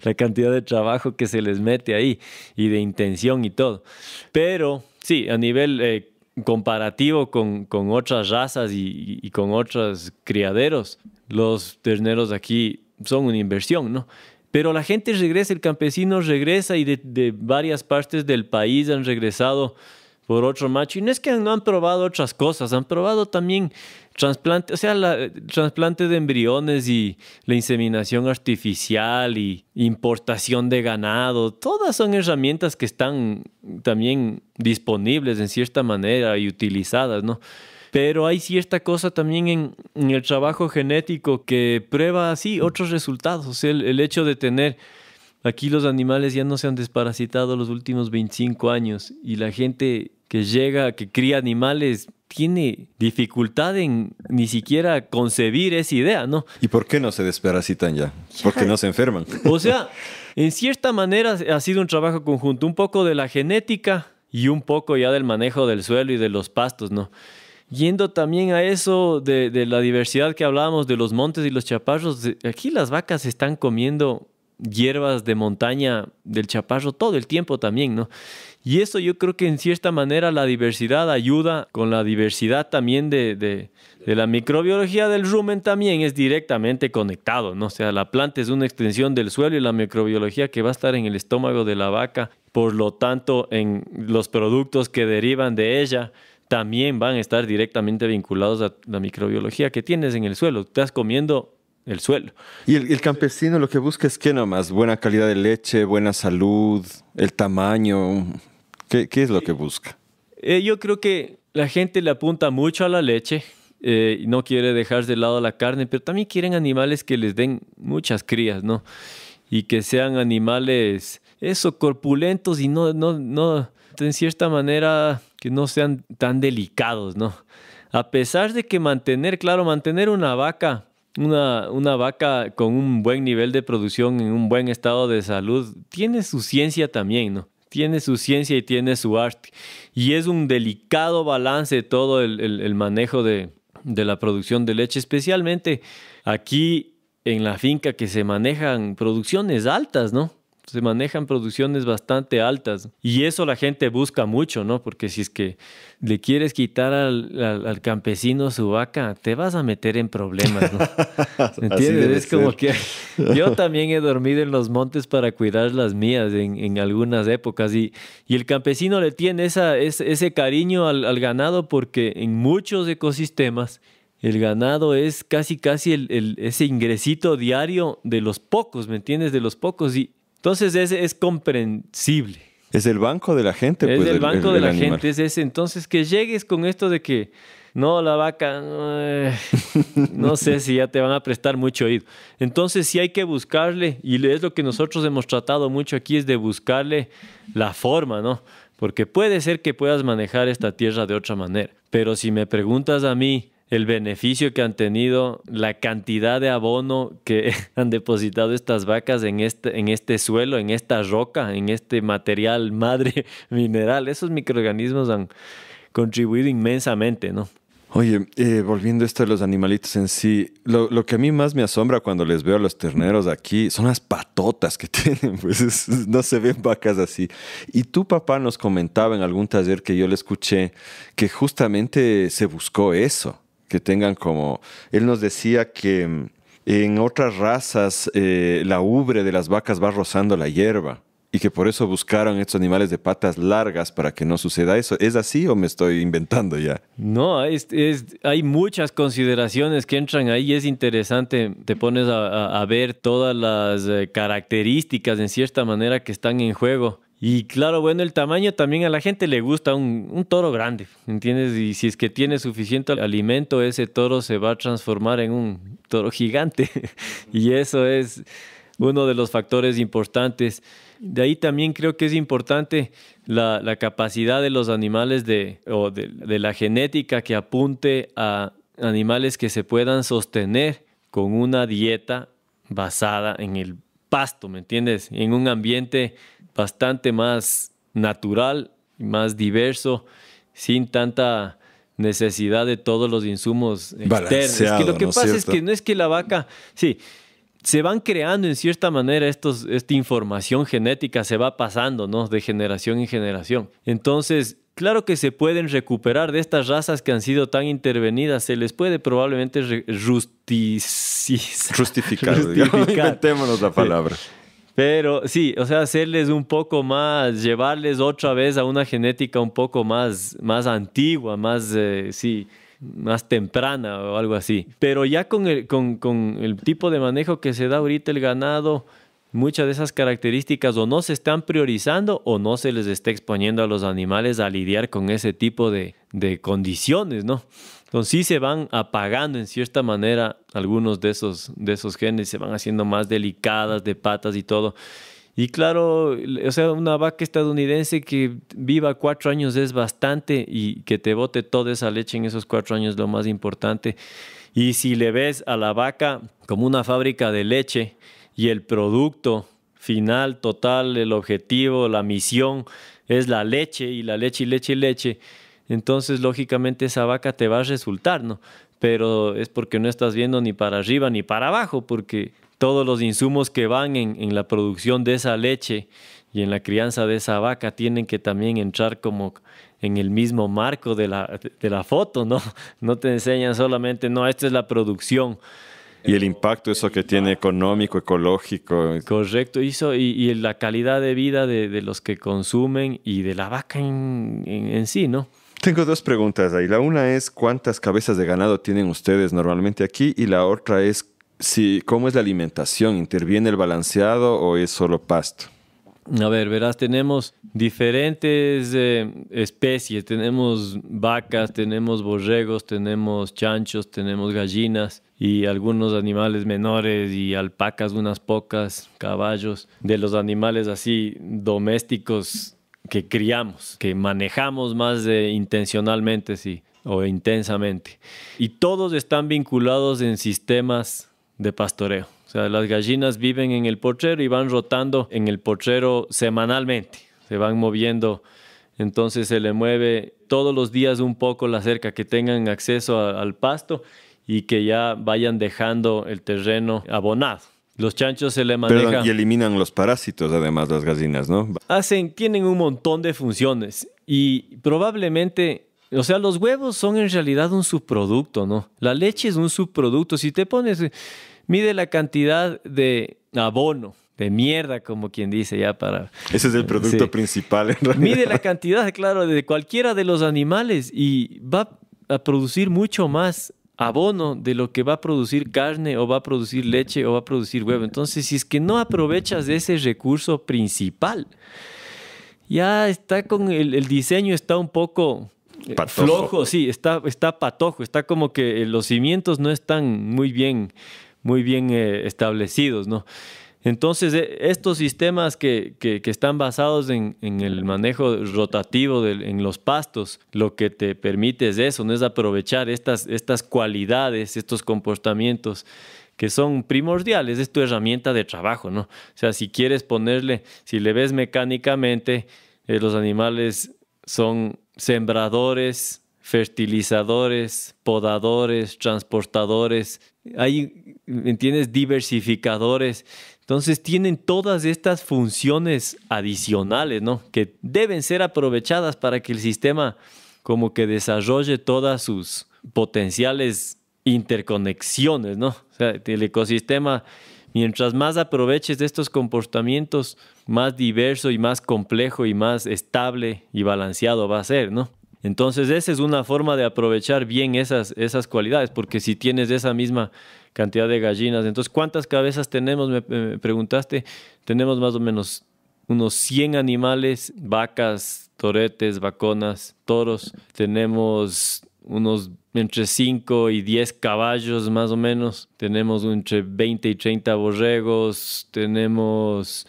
la, cantidad de trabajo que se les mete ahí y de intención y todo. Pero sí, a nivel... Eh, comparativo con, otras razas y, y con otros criaderos, los terneros aquí son una inversión, ¿no? Pero la gente regresa, el campesino regresa y de, varias partes del país han regresado por otro macho. Y no es que no han probado otras cosas, han probado también trasplante, o sea, la, eh, trasplante de embriones y la inseminación artificial y importación de ganado. Todas son herramientas que están también disponibles en cierta manera y utilizadas, ¿no? Pero hay cierta cosa también en, el trabajo genético que prueba así otros resultados. sea, el, hecho de tener Aquí los animales ya no se han desparasitado los últimos 25 años y la gente que llega, que cría animales, tiene dificultad en ni siquiera concebir esa idea, ¿no? ¿Y por qué no se desparasitan ya? Porque no se enferman. O sea, en cierta manera ha sido un trabajo conjunto, un poco de la genética y un poco ya del manejo del suelo y de los pastos, ¿no? Yendo también a eso de, la diversidad que hablábamos de los montes y los chaparros, aquí las vacas están comiendo hierbas de montaña del chaparro todo el tiempo también, ¿no? Y eso yo creo que en cierta manera la diversidad ayuda con la diversidad también de, de, la microbiología del rumen también es directamente conectado, ¿no? O sea, la planta es una extensión del suelo y la microbiología que va a estar en el estómago de la vaca, por lo tanto, en los productos que derivan de ella también van a estar directamente vinculados a la microbiología que tienes en el suelo. Estás comiendo el suelo. Y el, campesino lo que busca es qué nomás buena calidad de leche, buena salud, el tamaño. ¿Qué, es lo que busca? Eh, yo creo que la gente le apunta mucho a la leche. Eh, y no quiere dejar de lado la carne, pero también quieren animales que les den muchas crías, ¿no? Y que sean animales, eso, corpulentos y no, no, no, en cierta manera que no sean tan delicados, ¿no? A pesar de que mantener, claro, mantener una vaca, una, una vaca con un buen nivel de producción, en un buen estado de salud, tiene su ciencia también, ¿no? tiene su ciencia y tiene su arte. Y es un delicado balance todo el, manejo de, de, la producción de leche, especialmente aquí en la finca que se manejan producciones altas, ¿no? se manejan producciones bastante altas y eso la gente busca mucho, ¿no? Porque si es que le quieres quitar al, campesino su vaca, te vas a meter en problemas, ¿no? ¿Entiendes? Es como que yo también he dormido en los montes para cuidar las mías en, algunas épocas y, y, el campesino le tiene esa, ese, ese cariño al, ganado porque en muchos ecosistemas el ganado es casi, casi el, ese ingresito diario de los pocos, ¿me entiendes? De los pocos. Y, entonces es, comprensible. Es el banco de la gente. Es pues, el, banco de la gente, es ese. Entonces que llegues con esto de que, no, la vaca, no, eh, no sé si ya te van a prestar mucho oído. Entonces sí hay que buscarle, y es lo que nosotros hemos tratado mucho aquí, es de buscarle la forma, ¿no? Porque puede ser que puedas manejar esta tierra de otra manera. Pero si me preguntas a mí, el beneficio que han tenido, la cantidad de abono que han depositado estas vacas este, en este, suelo, en esta roca, en este material madre mineral. Esos microorganismos han contribuido inmensamente, ¿no? Oye, eh, volviendo a esto de los animalitos en sí, lo, que a mí más me asombra cuando les veo a los terneros aquí son las patotas que tienen, pues no se ven vacas así. Y tu papá nos comentaba en algún taller que yo le escuché que justamente se buscó eso, que tengan como... Él nos decía que mm, en otras razas eh, la ubre de las vacas va rozando la hierba y que por eso buscaron estos animales de patas largas para que no suceda eso. ¿Es así o me estoy inventando ya? No, es, hay muchas consideraciones que entran ahí. Es interesante, te pones a ver todas las eh, características en cierta manera que están en juego y claro, bueno, el tamaño también a la gente le gusta un, toro grande, ¿entiendes? Y si es que tiene suficiente alimento, ese toro se va a transformar en un toro gigante. y eso es uno de los factores importantes. De ahí también creo que es importante la, capacidad de los animales de, o de, de la genética que apunte a animales que se puedan sostener con una dieta basada en el pasto, ¿me entiendes? En un ambiente bastante más natural más diverso, sin tanta necesidad de todos los insumos externos. lo que pasa es que no es que la vaca, sí, se van creando en cierta manera esta información genética, se va pasando ¿no? de generación en generación. Entonces, claro que se pueden recuperar de estas razas que han sido tan intervenidas, se les puede probablemente rustificar. Rustificar, digamos, inventémonos la palabra. Pero sí, o sea, hacerles un poco más, llevarles otra vez a una genética un poco más, más antigua, más, eh, más temprana o algo así. Pero ya con el, con, el tipo de manejo que se da ahorita el ganado, muchas de esas características o no se están priorizando o no se les está exponiendo a los animales a lidiar con ese tipo de condiciones, ¿no? Entonces sí se van apagando en cierta manera algunos de esos, genes, se van haciendo más delicadas de patas y todo. Y claro, o sea, una vaca estadounidense que viva cuatro años es bastante y que te bote toda esa leche en esos cuatro años es lo más importante. Y si le ves a la vaca como una fábrica de leche y el producto final, total, el objetivo, la misión es la leche y la leche y leche y leche entonces lógicamente esa vaca te va a resultar, ¿no? Pero es porque no estás viendo ni para arriba ni para abajo, porque todos los insumos que van en, la producción de esa leche y en la crianza de esa vaca tienen que también entrar como en el mismo marco de la, foto, ¿no? No te enseñan solamente, no, esta es la producción. Y el impacto, eso que tiene económico, ecológico. Correcto, y, y la calidad de vida de, los que consumen y de la vaca en sí, ¿no? Tengo dos preguntas ahí. La una es cuántas cabezas de ganado tienen ustedes normalmente aquí y la otra es si cómo es la alimentación, interviene el balanceado o es solo pasto. A ver, verás, tenemos diferentes eh, especies, tenemos vacas, tenemos borregos, tenemos chanchos, tenemos gallinas y algunos animales menores y alpacas, unas pocas, caballos. De los animales así domésticos que criamos, que manejamos más de, intencionalmente, sí, o intensamente. Y todos están vinculados en sistemas de pastoreo. O sea, las gallinas viven en el potrero y van rotando en el potrero semanalmente, se van moviendo. Entonces se le mueve todos los días un poco la cerca, que tengan acceso al pasto y que ya vayan dejando el terreno abonado. Los chanchos se le manejan. y eliminan los parásitos, además, las gallinas, ¿no? Hacen, tienen un montón de funciones y probablemente o sea, los huevos son en realidad un subproducto, ¿no? La leche es un subproducto. Si te pones, mide la cantidad de abono, de mierda, como quien dice ya para... Ese es el producto principal, en realidad. Mide la cantidad, claro, de cualquiera de los animales y va a producir mucho más abono de lo que va a producir carne o va a producir leche o va a producir huevo. Entonces, si es que no aprovechas de ese recurso principal, ya está con el, diseño, está un poco eh, flojo, sí, está, está patojo, está como que los cimientos no están muy bien, muy bien eh, establecidos, ¿no? Entonces, e, estos sistemas que, están basados en, el manejo rotativo en los pastos, lo que te permite es eso, no es aprovechar estas, estas cualidades, estos comportamientos que son primordiales, es tu herramienta de trabajo, ¿no? O sea, si quieres ponerle, si le ves mecánicamente, eh, los animales son sembradores, fertilizadores, podadores, transportadores, hay, ¿entiendes? Diversificadores. Entonces tienen todas estas funciones adicionales, ¿no? Que deben ser aprovechadas para que el sistema como que desarrolle todas sus potenciales interconexiones, ¿no? O sea, el ecosistema, mientras más aproveches de estos comportamientos, más diverso y más complejo y más estable y balanceado va a ser, ¿no? Entonces esa es una forma de aprovechar bien esas, esas cualidades, porque si tienes esa misma cantidad de gallinas. Entonces, ¿cuántas cabezas tenemos? Me, preguntaste. Tenemos más o menos unos 100 animales, vacas, toretes, vaconas, toros. Tenemos unos entre 5 y 10 caballos más o menos. Tenemos entre 20 y 30 borregos. Tenemos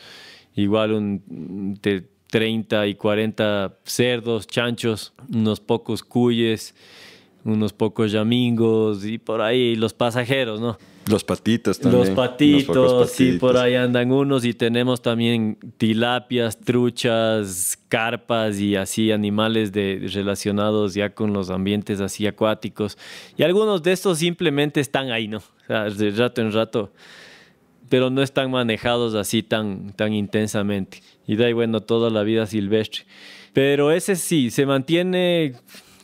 igual entre 30 y 40 cerdos, chanchos, unos pocos cuyes unos pocos yamingos y por ahí los pasajeros, ¿no? Los patitos también. Los patitos, sí, por ahí andan unos y tenemos también tilapias, truchas, carpas y así animales de, relacionados ya con los ambientes así acuáticos. Y algunos de estos simplemente están ahí, ¿no? O sea, de rato en rato, pero no están manejados así tan, tan intensamente. Y da ahí, bueno, toda la vida silvestre. Pero ese sí, se mantiene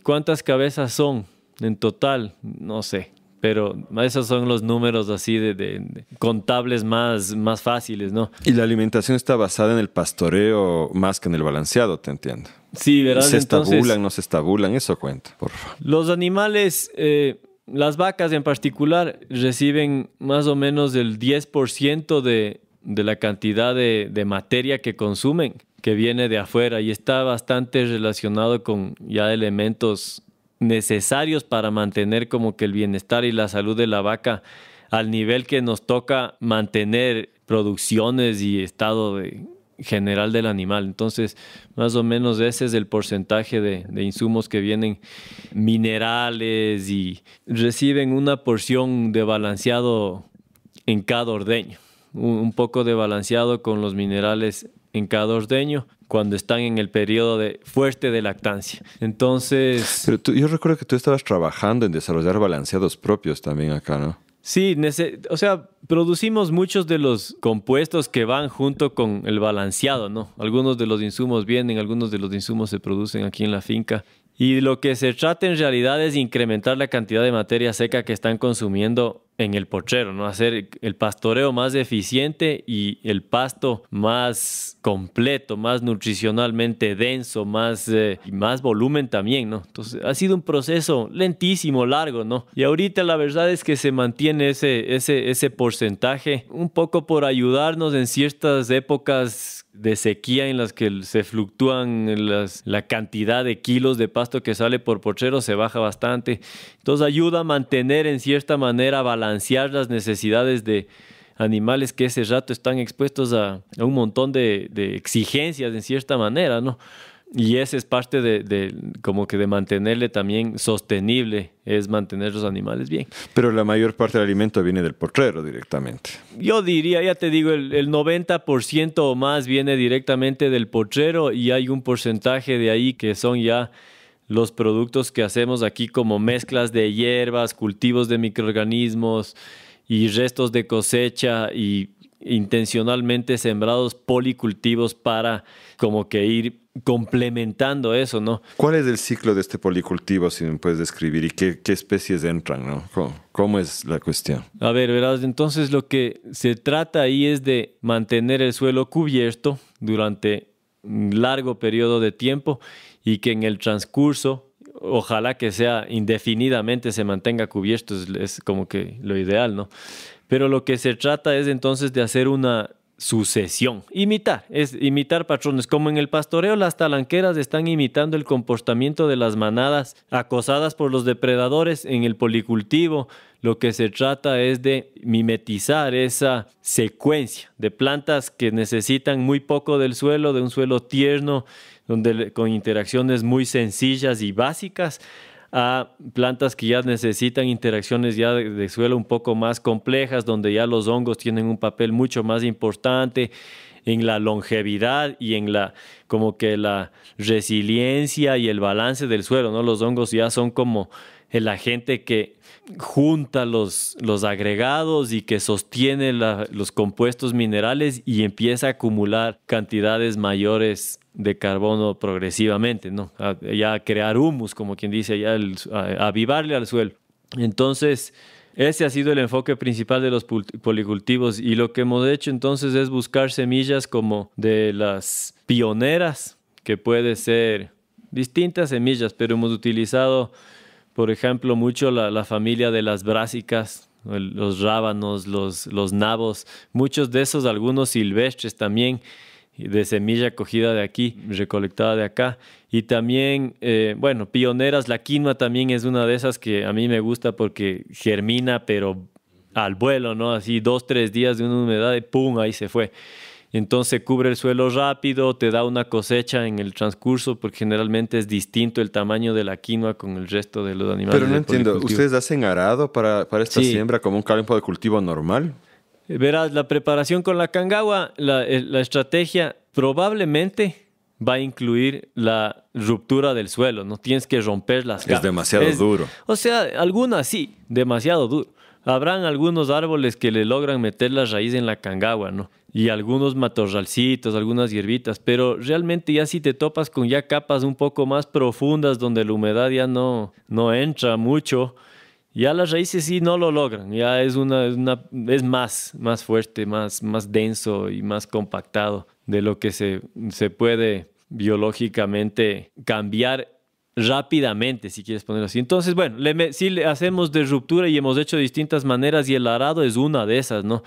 ¿Cuántas cabezas son en total? No sé. Pero esos son los números así de, contables más, más fáciles, ¿no? Y la alimentación está basada en el pastoreo más que en el balanceado, te entiendo. Sí, ¿verdad? Se estabulan, no se estabulan, eso cuento, por favor. Los animales, eh, las vacas en particular, reciben más o menos el 10% de, de la cantidad de, de, materia que consumen que viene de afuera y está bastante relacionado con ya elementos necesarios para mantener como que el bienestar y la salud de la vaca al nivel que nos toca mantener producciones y estado general del animal. Entonces, más o menos ese es el porcentaje de, insumos que vienen minerales y reciben una porción de balanceado en cada ordeño. un poco de balanceado con los minerales en cada ordeño cuando están en el periodo de, fuerte de lactancia. Entonces... Pero yo recuerdo que tú estabas trabajando en desarrollar balanceados propios también acá, ¿no? Sí, o sea, producimos muchos de los compuestos que van junto con el balanceado, ¿no? Algunos de los insumos vienen, algunos de los insumos se producen aquí en la finca. Y lo que se trata en realidad es incrementar la cantidad de materia seca que están consumiendo en el pochero, ¿no? Hacer el pastoreo más eficiente y el pasto más completo, más nutricionalmente denso, más, eh, más volumen también, ¿no? Entonces ha sido un proceso lentísimo, largo, ¿no? Y ahorita la verdad es que se mantiene ese, ese, ese porcentaje un poco por ayudarnos en ciertas épocas de sequía en las que se fluctúan la cantidad de kilos de pasto que sale por pochero, se baja bastante. Entonces ayuda a mantener en cierta manera balanceado las necesidades de animales que ese rato están expuestos a, un montón de, exigencias en cierta manera, ¿no? Y esa es parte de, como que de mantenerle también sostenible, es mantener los animales bien. Pero la mayor parte del alimento viene del potrero directamente. Yo diría, ya te digo, el, el 90% o más viene directamente del potrero y hay un porcentaje de ahí que son ya los productos que hacemos aquí como mezclas de hierbas, cultivos de microorganismos y restos de cosecha y intencionalmente sembrados policultivos para como que ir complementando eso, ¿no? ¿Cuál es el ciclo de este policultivo, si me puedes describir, y qué, especies entran, ¿no? ¿Cómo, es la cuestión? A ver, verás, entonces lo que se trata ahí es de mantener el suelo cubierto durante un largo periodo de tiempo y que en el transcurso, ojalá que sea indefinidamente, se mantenga cubierto, es, como que lo ideal, ¿no? Pero lo que se trata es entonces de hacer una sucesión. Imitar, es imitar patrones. Como en el pastoreo, las talanqueras están imitando el comportamiento de las manadas acosadas por los depredadores en el policultivo. Lo que se trata es de mimetizar esa secuencia de plantas que necesitan muy poco del suelo, de un suelo tierno donde con interacciones muy sencillas y básicas a plantas que ya necesitan interacciones ya de, suelo un poco más complejas, donde ya los hongos tienen un papel mucho más importante en la longevidad y en la como que la resiliencia y el balance del suelo, ¿no? Los hongos ya son como el agente que junta los, los agregados y que sostiene los compuestos minerales y empieza a acumular cantidades mayores de carbono progresivamente, ¿no? ya crear humus, como quien dice, ya avivarle al suelo. Entonces, ese ha sido el enfoque principal de los policultivos y lo que hemos hecho entonces es buscar semillas como de las pioneras, que puede ser distintas semillas, pero hemos utilizado, por ejemplo, mucho la, familia de las brásicas, los rábanos, los, los nabos, muchos de esos, algunos silvestres también de semilla cogida de aquí, recolectada de acá. Y también, eh, bueno, pioneras, la quinoa también es una de esas que a mí me gusta porque germina, pero al vuelo, ¿no? Así dos, tres días de una humedad y ¡pum! Ahí se fue. Entonces cubre el suelo rápido, te da una cosecha en el transcurso, porque generalmente es distinto el tamaño de la quinoa con el resto de los animales. Pero no entiendo, ¿ustedes hacen arado para, esta siembra como un campo de cultivo normal? Verás, la preparación con la Kangawa, eh, la, estrategia probablemente va a incluir la ruptura del suelo, no tienes que romper las Es demasiado duro. O sea, algunas sí, demasiado duro. Habrán algunos árboles que le logran meter la raíz en la cangagua, ¿no? Y algunos matorralcitos, algunas hierbitas, pero realmente ya si te topas con ya capas un poco más profundas donde la humedad ya no entra mucho, ya las raíces sí no lo logran, ya es, una, más, más fuerte, más, más denso y más compactado de lo que se, se puede biológicamente cambiar rápidamente, si quieres ponerlo así. Entonces, bueno, le, sí le hacemos de ruptura y hemos hecho distintas maneras y el arado es una de esas, ¿no?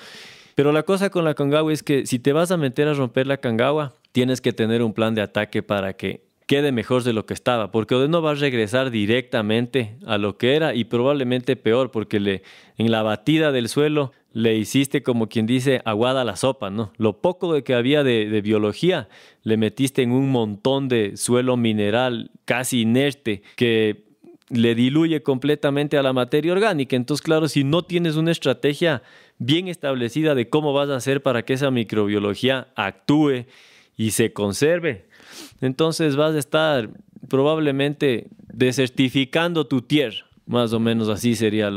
Pero la cosa con la cangagua es que si te vas a meter a romper la cangagua, tienes que tener un plan de ataque para que quede mejor de lo que estaba, porque no va a regresar directamente a lo que era y probablemente peor, porque le, en la batida del suelo le hiciste como quien dice aguada la sopa, ¿no? Lo poco que había de, de, biología le metiste en un montón de suelo mineral casi inerte que le diluye completamente a la materia orgánica. Entonces, claro, si no tienes una estrategia bien establecida de cómo vas a hacer para que esa microbiología actúe y se conserve, entonces vas a estar probablemente desertificando tu tierra. Más o menos así sería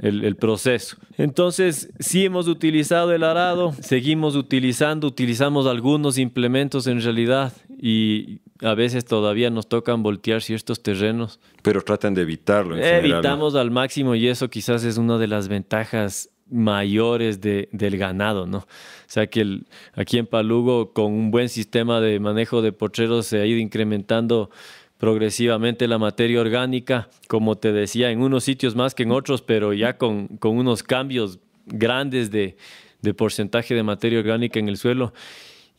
el, proceso. Entonces, si sí hemos utilizado el arado, seguimos utilizando, utilizamos algunos implementos en realidad y a veces todavía nos tocan voltear ciertos terrenos. Pero tratan de evitarlo. En Evitamos general, al máximo y eso quizás es una de las ventajas mayores del ganado, ¿no? O sea que aquí en Palugo, con un buen sistema de manejo de potreros, se ha ido incrementando progresivamente la materia orgánica, como te decía, en unos sitios más que en otros, pero ya con, unos cambios grandes de, de porcentaje de materia orgánica en el suelo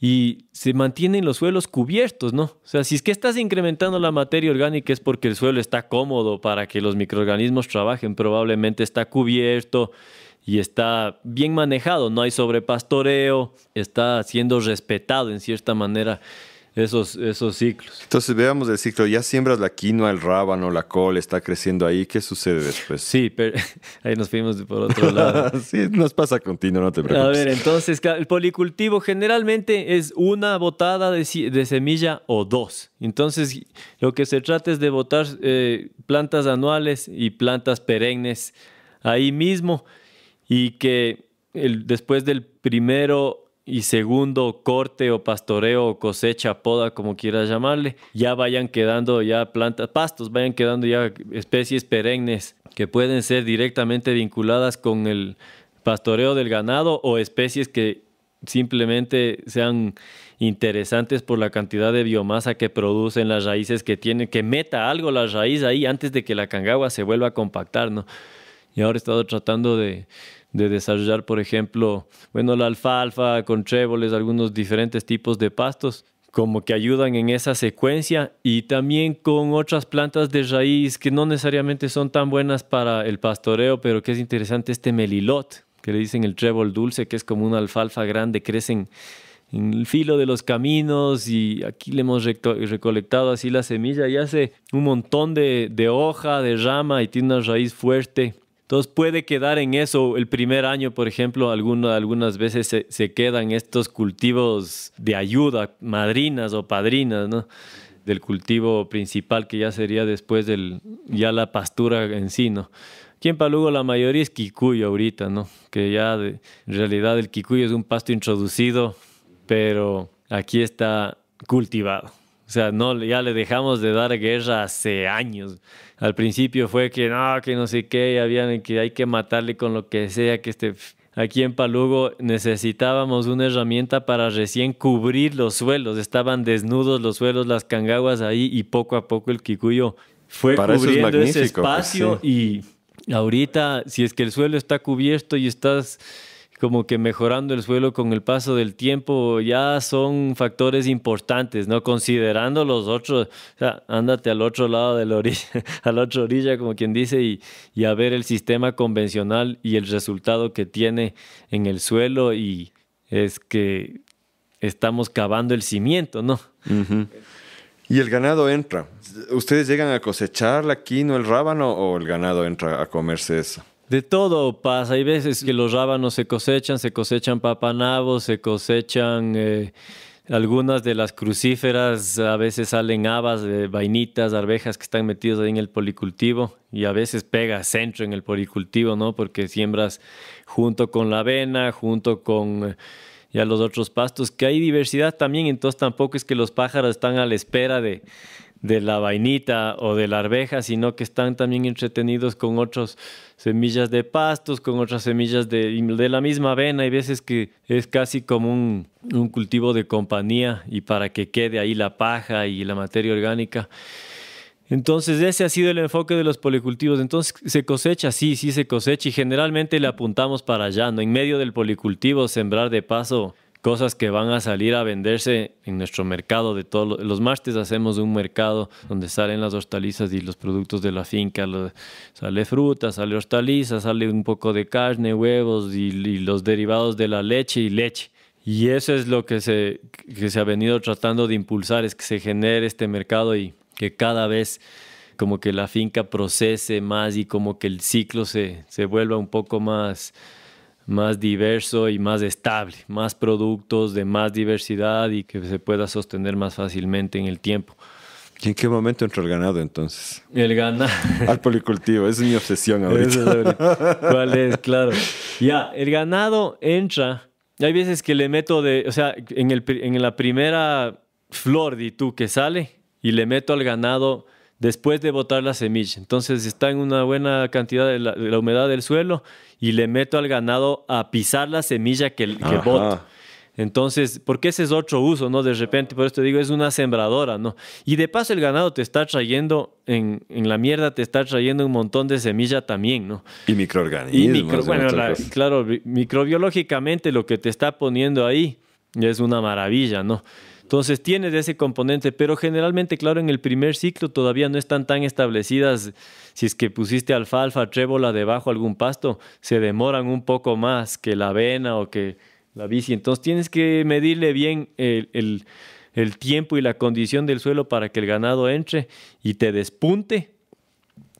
y se mantienen los suelos cubiertos, ¿no? O sea, si es que estás incrementando la materia orgánica es porque el suelo está cómodo para que los microorganismos trabajen, probablemente está cubierto, y está bien manejado, no hay sobrepastoreo, está siendo respetado en cierta manera esos, esos ciclos. Entonces veamos el ciclo, ya siembras la quinoa, el rábano, la col, está creciendo ahí, ¿qué sucede después? Sí, pero ahí nos fuimos por otro lado. sí, nos pasa continuo, no te preocupes. A ver, entonces el policultivo generalmente es una botada de, semilla o dos. Entonces lo que se trata es de botar eh, plantas anuales y plantas perennes ahí mismo y que después del primero y segundo corte o pastoreo o cosecha, poda, como quieras llamarle, ya vayan quedando ya plantas, pastos, vayan quedando ya especies perennes que pueden ser directamente vinculadas con el pastoreo del ganado o especies que simplemente sean interesantes por la cantidad de biomasa que producen las raíces que tienen, que meta algo la raíz ahí antes de que la cangagua se vuelva a compactar, ¿no? Y ahora he estado tratando de, de desarrollar, por ejemplo, bueno, la alfalfa con tréboles, algunos diferentes tipos de pastos, como que ayudan en esa secuencia y también con otras plantas de raíz que no necesariamente son tan buenas para el pastoreo, pero que es interesante este melilot, que le dicen el trébol dulce, que es como una alfalfa grande, crecen en el filo de los caminos y aquí le hemos recolectado así la semilla y hace un montón de, de hoja, de rama y tiene una raíz fuerte entonces puede quedar en eso el primer año, por ejemplo, alguna, algunas veces se, quedan estos cultivos de ayuda, madrinas o padrinas, ¿no? Del cultivo principal que ya sería después del, ya la pastura en sí, ¿no? Aquí en Palugo la mayoría es quicuyo ahorita, ¿no? Que ya en realidad el quicuyo es un pasto introducido, pero aquí está cultivado. O sea, no, ya le dejamos de dar guerra hace años al principio fue que no, que no sé qué, habían, que hay que matarle con lo que sea, que esté Aquí en Palugo necesitábamos una herramienta para recién cubrir los suelos. Estaban desnudos los suelos, las cangaguas ahí y poco a poco el Kikuyo fue para cubriendo ese espacio y ahorita si es que el suelo está cubierto y estás como que mejorando el suelo con el paso del tiempo ya son factores importantes, ¿no? Considerando los otros, o sea, ándate al otro lado de la orilla, a la orilla, como quien dice, y, y, a ver el sistema convencional y el resultado que tiene en el suelo y es que estamos cavando el cimiento, ¿no? Y el ganado entra. ¿Ustedes llegan a cosechar la quinoa, el rábano o el ganado entra a comerse eso? De todo pasa. Hay veces que los rábanos se cosechan, se cosechan papanabos, se cosechan eh, algunas de las crucíferas. A veces salen habas, de vainitas, arvejas que están metidas ahí en el policultivo. Y a veces pega centro en el policultivo, ¿no? Porque siembras junto con la avena, junto con... Eh, ya los otros pastos, que hay diversidad también, entonces tampoco es que los pájaros están a la espera de, de la vainita o de la arveja, sino que están también entretenidos con otras semillas de pastos, con otras semillas de, de la misma avena. Hay veces que es casi como un, un cultivo de compañía y para que quede ahí la paja y la materia orgánica. Entonces ese ha sido el enfoque de los policultivos. Entonces se cosecha, sí, sí se cosecha y generalmente le apuntamos para allá, ¿no? En medio del policultivo, sembrar de paso cosas que van a salir a venderse en nuestro mercado de todos los martes hacemos un mercado donde salen las hortalizas y los productos de la finca sale fruta sale hortaliza sale un poco de carne huevos y, los derivados de la leche y leche y eso es lo que se, se ha venido tratando de impulsar es que se genere este mercado y que cada vez como que la finca procese más y como que el ciclo se, se vuelva un poco más más diverso y más estable, más productos de más diversidad y que se pueda sostener más fácilmente en el tiempo. ¿Y en qué momento entra el ganado entonces? El ganado. Al policultivo, es mi obsesión ahorita. ¿Cuál es? Claro. Ya, el ganado entra. Hay veces que le meto de. O sea, en, el, en la primera flor de tú que sale y le meto al ganado después de botar la semilla. Entonces está en una buena cantidad de la, humedad del suelo y le meto al ganado a pisar la semilla que, que boto. Entonces, porque ese es otro uso, ¿no? De repente, por esto digo, es una sembradora, ¿no? Y de paso el ganado te está trayendo, en, en la mierda te está trayendo un montón de semilla también, ¿no? Y microorganismos. Y micro, claro, microbiológicamente lo que te está poniendo ahí es una maravilla, ¿no? Entonces tienes ese componente, pero generalmente, claro, en el primer ciclo todavía no están tan establecidas. Si es que pusiste alfalfa, trébola debajo algún pasto, se demoran un poco más que la avena o que la bici. Entonces tienes que medirle bien el, tiempo y la condición del suelo para que el ganado entre y te despunte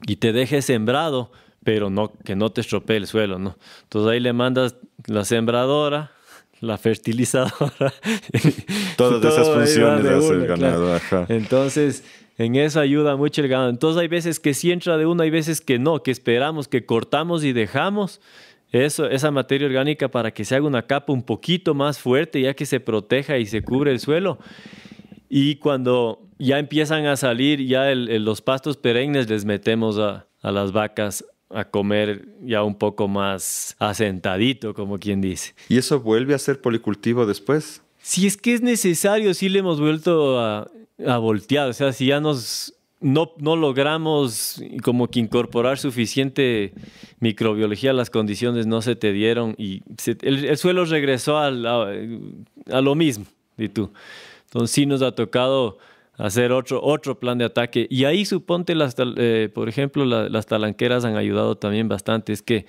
y te deje sembrado, pero no que no te estropee el suelo, ¿no? Entonces ahí le mandas la sembradora la fertilizadora. Todas esas funciones ganado. Entonces, en eso ayuda mucho el ganado. Entonces, hay veces que sí entra de uno, hay veces que no, que esperamos, que cortamos y dejamos eso, esa materia orgánica para que se haga una capa un poquito más fuerte, ya que se proteja y se cubre el suelo. Y cuando ya empiezan a salir, ya los pastos perennes les metemos a, a las vacas a comer ya un poco más asentadito, como quien dice. ¿Y eso vuelve a ser policultivo después? Si es que es necesario, sí le hemos vuelto a, voltear. O sea, si ya no, logramos como que incorporar suficiente microbiología, las condiciones no se te dieron y el, suelo regresó a, lo mismo, y tú. Entonces sí nos ha tocado hacer otro, otro plan de ataque. Y ahí suponte, las, eh, por ejemplo, las talanqueras han ayudado también bastante. Es que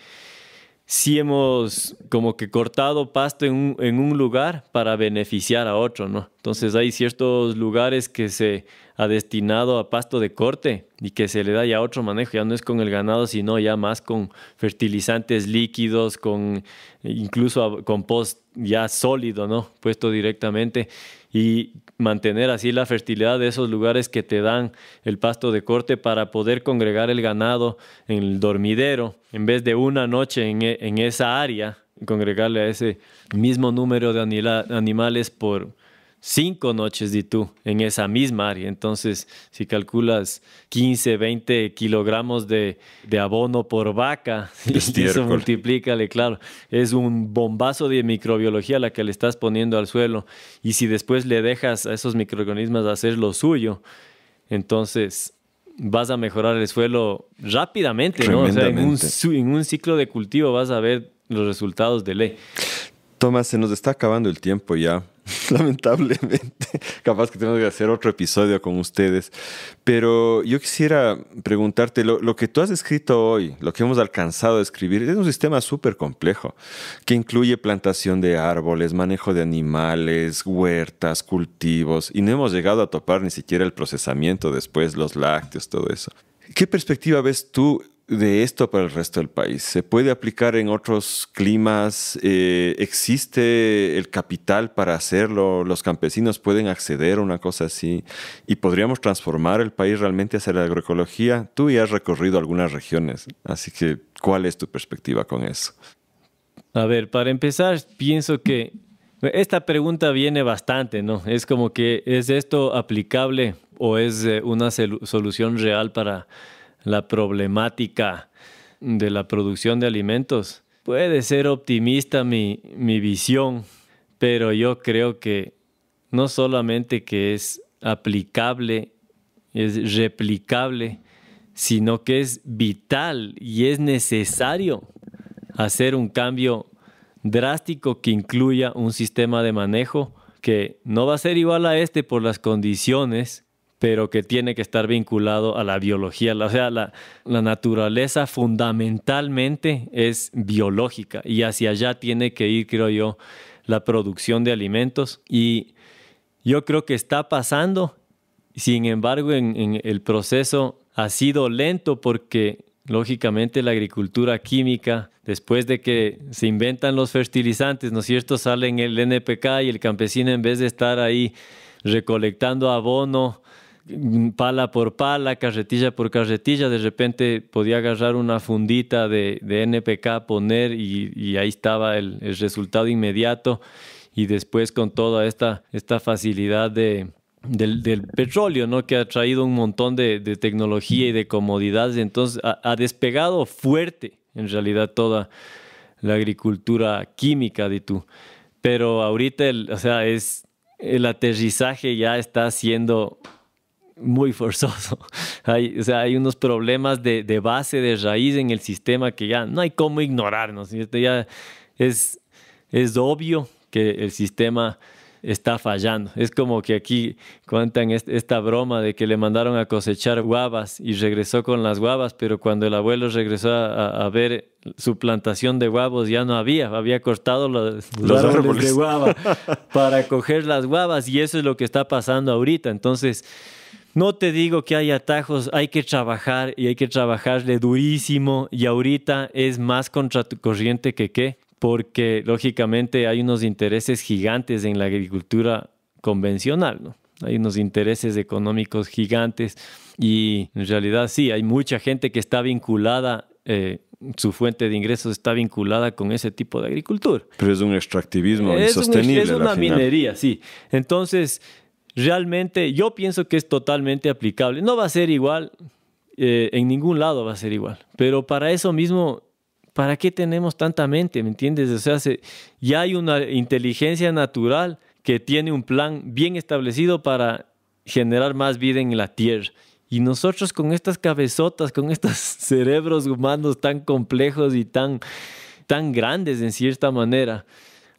si hemos como que cortado pasto en un, lugar para beneficiar a otro, ¿no? Entonces hay ciertos lugares que se ha destinado a pasto de corte y que se le da ya otro manejo, ya no es con el ganado, sino ya más con fertilizantes líquidos, con incluso compost ya sólido, ¿no? Puesto directamente y mantener así la fertilidad de esos lugares que te dan el pasto de corte para poder congregar el ganado en el dormidero, en vez de una noche en, e, en esa área, congregarle a ese mismo número de animales por, cinco noches, di tú, en esa misma área. Entonces, si calculas 15, 20 kilogramos de, abono por vaca, eso multiplícale, claro, es un bombazo de microbiología la que le estás poniendo al suelo. Y si después le dejas a esos microorganismos hacer lo suyo, entonces vas a mejorar el suelo rápidamente, ¿no? O sea, en un, en un ciclo de cultivo vas a ver los resultados de ley. Tomás, se nos está acabando el tiempo ya. lamentablemente. Capaz que tenemos que hacer otro episodio con ustedes. Pero yo quisiera preguntarte, lo, que tú has escrito hoy, lo que hemos alcanzado a escribir, es un sistema súper complejo, que incluye plantación de árboles, manejo de animales, huertas, cultivos, y no hemos llegado a topar ni siquiera el procesamiento después, los lácteos, todo eso. ¿Qué perspectiva ves tú de esto para el resto del país? ¿Se puede aplicar en otros climas? Eh, ¿Existe el capital para hacerlo? ¿Los campesinos pueden acceder a una cosa así? ¿Y podríamos transformar el país realmente hacia la agroecología? Tú ya has recorrido algunas regiones, así que ¿cuál es tu perspectiva con eso? A ver, para empezar, pienso que esta pregunta viene bastante, ¿no? Es como que, ¿es esto aplicable o es eh, una solución real para la problemática de la producción de alimentos. Puede ser optimista mi, visión, pero yo creo que no solamente que es aplicable, es replicable, sino que es vital y es necesario hacer un cambio drástico que incluya un sistema de manejo que no va a ser igual a este por las condiciones pero que tiene que estar vinculado a la biología. O sea, la, naturaleza fundamentalmente es biológica y hacia allá tiene que ir, creo yo, la producción de alimentos. Y yo creo que está pasando, sin embargo, en el proceso ha sido lento porque lógicamente la agricultura química, después de que se inventan los fertilizantes, ¿no es cierto?, salen el NPK y el campesino en vez de estar ahí recolectando abono, pala por pala, carretilla por carretilla, de repente podía agarrar una fundita de, NPK, poner y, ahí estaba el, resultado inmediato. Y después con toda esta, esta facilidad de, del, petróleo, ¿no? que ha traído un montón de, tecnología y de comodidades, entonces ha, despegado fuerte en realidad toda la agricultura química de tú. Pero ahorita, o sea, es el aterrizaje ya está siendo muy forzoso. Hay, o sea, hay unos problemas de, base, de raíz en el sistema que ya no hay cómo ignorarnos. Este ya es, es obvio que el sistema está fallando. Es como que aquí cuentan esta broma de que le mandaron a cosechar guavas y regresó con las guavas, pero cuando el abuelo regresó a, ver su plantación de guavos ya no había, había cortado los, árboles de guava para coger las guavas y eso es lo que está pasando ahorita. Entonces, no te digo que hay atajos, hay que trabajar y hay que trabajarle durísimo y ahorita es más contracorriente que qué, porque lógicamente hay unos intereses gigantes en la agricultura convencional, ¿no? Hay unos intereses económicos gigantes y en realidad sí, hay mucha gente que está vinculada eh, su fuente de ingresos está vinculada con ese tipo de agricultura. Pero es un extractivismo insostenible. es una minería, sí. Entonces, realmente yo pienso que es totalmente aplicable. No va a ser igual, eh, en ningún lado va a ser igual, pero para eso mismo, ¿para qué tenemos tanta mente? ¿Me entiendes? O sea, ya hay una inteligencia natural que tiene un plan bien establecido para generar más vida en la Tierra. Y nosotros con estas cabezotas, con estos cerebros humanos tan complejos y tan, tan grandes en cierta manera,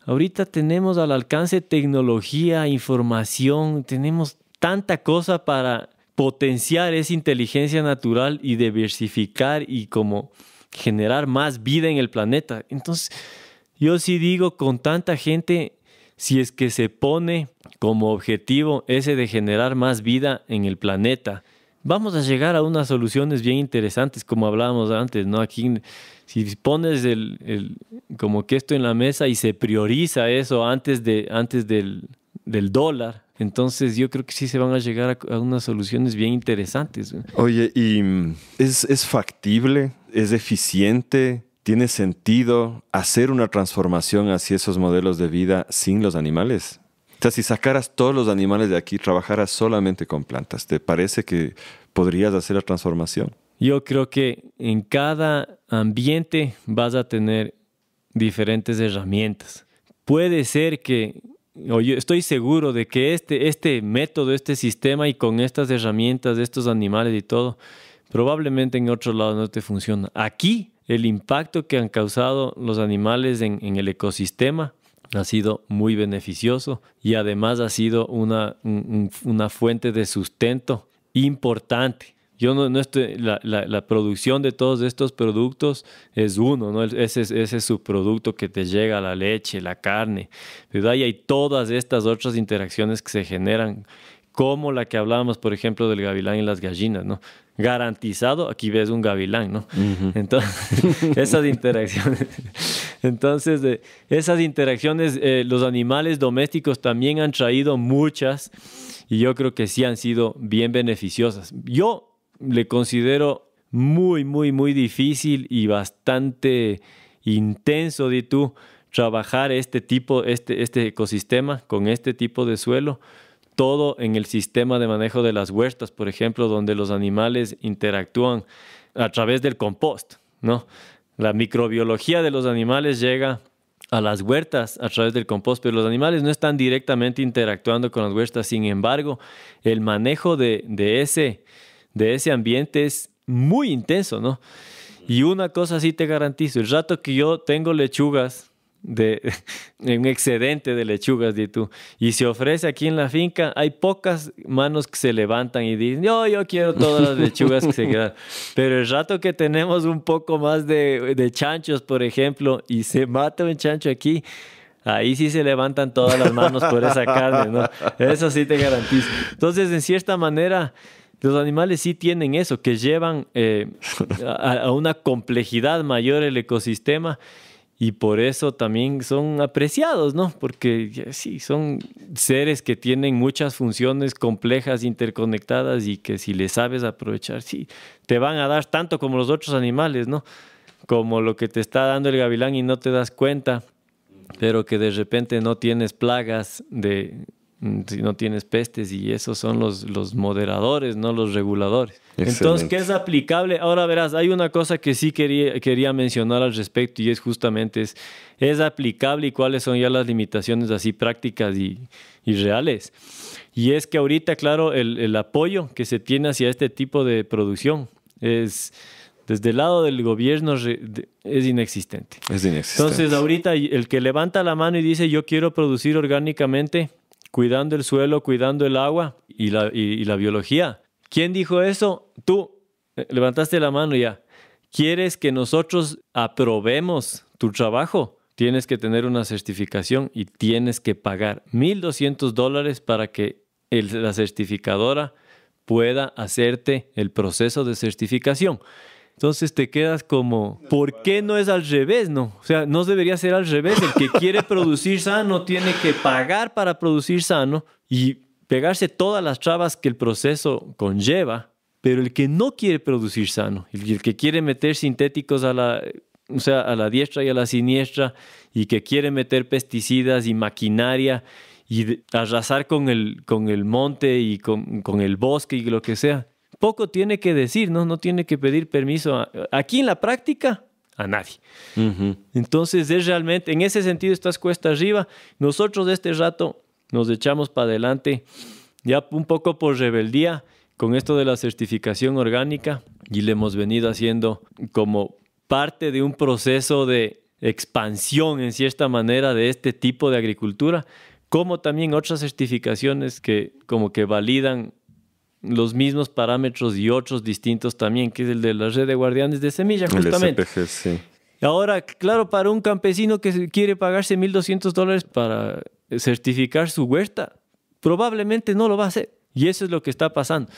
Ahorita tenemos al alcance tecnología, información, tenemos tanta cosa para potenciar esa inteligencia natural y diversificar y como generar más vida en el planeta. Entonces, yo sí digo, con tanta gente, si es que se pone como objetivo ese de generar más vida en el planeta, vamos a llegar a unas soluciones bien interesantes, como hablábamos antes, ¿no? Aquí, si pones el, como que esto en la mesa y se prioriza eso antes, de, antes del, dólar, entonces yo creo que sí se van a llegar a, unas soluciones bien interesantes. Oye, ¿y es factible? ¿Es eficiente? ¿Tiene sentido hacer una transformación hacia esos modelos de vida sin los animales? si sacaras todos los animales de aquí, trabajaras solamente con plantas, ¿te parece que podrías hacer la transformación? Yo creo que en cada ambiente vas a tener diferentes herramientas. Puede ser que, o yo estoy seguro de que este, este método, este sistema y con estas herramientas, de estos animales y todo, probablemente en otro lado no te funciona. Aquí el impacto que han causado los animales en el ecosistema ha sido muy beneficioso y además ha sido una, una fuente de sustento importante. Yo no, no estoy, la, producción de todos estos productos es uno, ¿no? ese, ese es su producto que te llega, la leche, la carne, ¿verdad? Y hay todas estas otras interacciones que se generan como la que hablábamos, por ejemplo, del gavilán y las gallinas, ¿no? Garantizado, aquí ves un gavilán, ¿no? Entonces, esas interacciones, entonces, esas interacciones, eh, los animales domésticos también han traído muchas y yo creo que sí han sido bien beneficiosas. Yo le considero muy, muy, muy difícil y bastante intenso, di tú, trabajar este tipo, este, este ecosistema con este tipo de suelo todo en el sistema de manejo de las huertas, por ejemplo, donde los animales interactúan a través del compost, ¿no? La microbiología de los animales llega a las huertas a través del compost, pero los animales no están directamente interactuando con las huertas. Sin embargo, el manejo de, ese, de ese ambiente es muy intenso, Y una cosa sí te garantizo, el rato que yo tengo lechugas de un excedente de lechugas, di y se ofrece aquí en la finca, hay pocas manos que se levantan y dicen, yo, yo quiero todas las lechugas que se quedan. Pero el rato que tenemos un poco más de, de chanchos, por ejemplo, y se mata un chancho aquí, Ahí sí se levantan todas las manos por esa carne, ¿no? Eso sí te garantizo. Entonces, en cierta manera, los animales sí tienen eso, que llevan eh, a, una complejidad mayor el ecosistema y por eso también son apreciados, ¿no? Porque sí, son seres que tienen muchas funciones complejas, interconectadas y que si le sabes aprovechar, sí, te van a dar tanto como los otros animales, ¿no? Como lo que te está dando el gavilán y no te das cuenta, pero que de repente no tienes plagas de mm, si no tienes pestes y esos son los, los moderadores, no los reguladores. Entonces, ¿qué es aplicable? Ahora verás, hay una cosa que sí quería, quería mencionar al respecto y es justamente es, es aplicable y cuáles son ya las limitaciones así prácticas y, reales. Y es que ahorita, claro, el, apoyo que se tiene hacia este tipo de producción es desde el lado del gobierno es inexistente. Es inexistente. Entonces, ahorita el que levanta la mano y dice yo quiero producir orgánicamente, cuidando el suelo, cuidando el agua y la, y la biología, ¿Quién dijo eso? Tú eh, levantaste la mano ya. ¿Quieres que nosotros aprobemos tu trabajo? Tienes que tener una certificación y tienes que pagar 1.200 dólares para que la certificadora pueda hacerte el proceso de certificación. Entonces te quedas como, ¿por qué no es al revés? No, o sea, no debería ser al revés. El que quiere producir sano tiene que pagar para producir sano y pegarse todas las trabas que el proceso conlleva, pero el que no quiere producir sano, el que quiere meter sintéticos a la, o sea, a la diestra y a la siniestra, y que quiere meter pesticidas y maquinaria y arrasar con el, con el monte y con, el bosque y lo que sea, poco tiene que decir, ¿no? tiene que pedir permiso. aquí en la práctica, a nadie. Entonces, es realmente, en ese sentido estás cuesta arriba. Nosotros de este rato nos echamos para adelante, ya un poco por rebeldía con esto de la certificación orgánica y le hemos venido haciendo como parte de un proceso de expansión en cierta manera de este tipo de agricultura, como también otras certificaciones que como que validan los mismos parámetros y otros distintos también, que es el de la red de guardianes de semilla, justamente. Ahora, claro, para un campesino que quiere pagarse 1.200 dólares para certificar su huerta, probablemente no lo va a hacer. Y eso es lo que está pasando.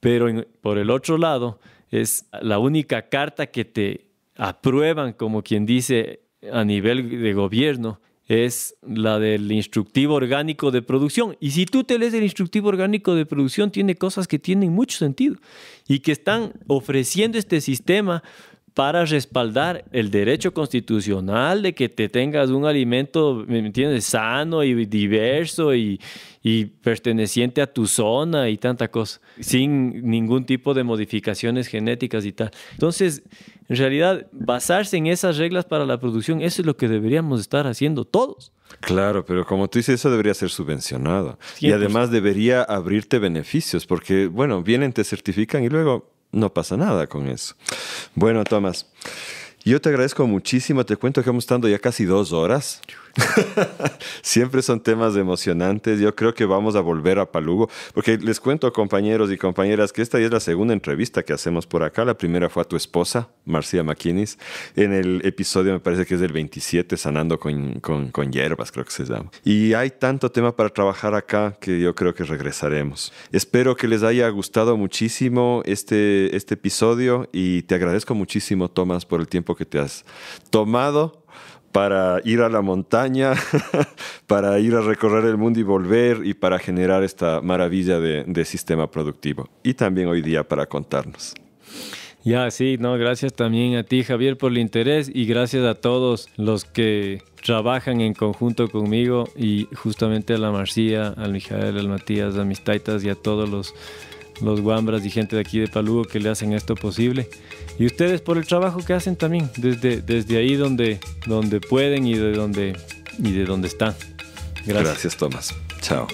Pero por el otro lado, es la única carta que te aprueban, como quien dice, a nivel de gobierno, es la del instructivo orgánico de producción. Y si tú te lees el instructivo orgánico de producción, tiene cosas que tienen mucho sentido y que están ofreciendo este sistema para respaldar el derecho constitucional de que te tengas un alimento, ¿me entiendes?, sano y diverso y, perteneciente a tu zona y tanta cosa, sin ningún tipo de modificaciones genéticas y tal. Entonces, en realidad, basarse en esas reglas para la producción, eso es lo que deberíamos estar haciendo todos. Claro, pero como tú dices, eso debería ser subvencionado. Y además debería abrirte beneficios, porque, bueno, vienen, te certifican y luego no pasa nada con eso. Bueno, Tomás, yo te agradezco muchísimo. Te cuento que hemos estado ya casi dos horas. Siempre son temas emocionantes. Yo creo que vamos a volver a Palugo, porque les cuento, compañeros y compañeras, que esta es la segunda entrevista que hacemos por acá. La primera fue a tu esposa, Marcia McKinnis, en el episodio, me parece que es del 27, Sanando con, con, Hierbas, creo que se llama. Y hay tanto tema para trabajar acá que yo creo que regresaremos. Espero que les haya gustado muchísimo este, este episodio y te agradezco muchísimo, Tomás, por el tiempo que te has tomado para ir a la montaña, para ir a recorrer el mundo y volver y para generar esta maravilla de, sistema productivo. Y también hoy día para contarnos. Ya, sí, no, gracias también a ti, Javier, por el interés y gracias a todos los que trabajan en conjunto conmigo y justamente a la Marcía, al Mijael, al Matías, a mis taitas y a todos los los guambras y gente de aquí de Palugo que le hacen esto posible. Y ustedes por el trabajo que hacen también, desde, desde ahí donde, donde pueden y de donde, y de donde están. Gracias. Gracias, Tomás. Chao.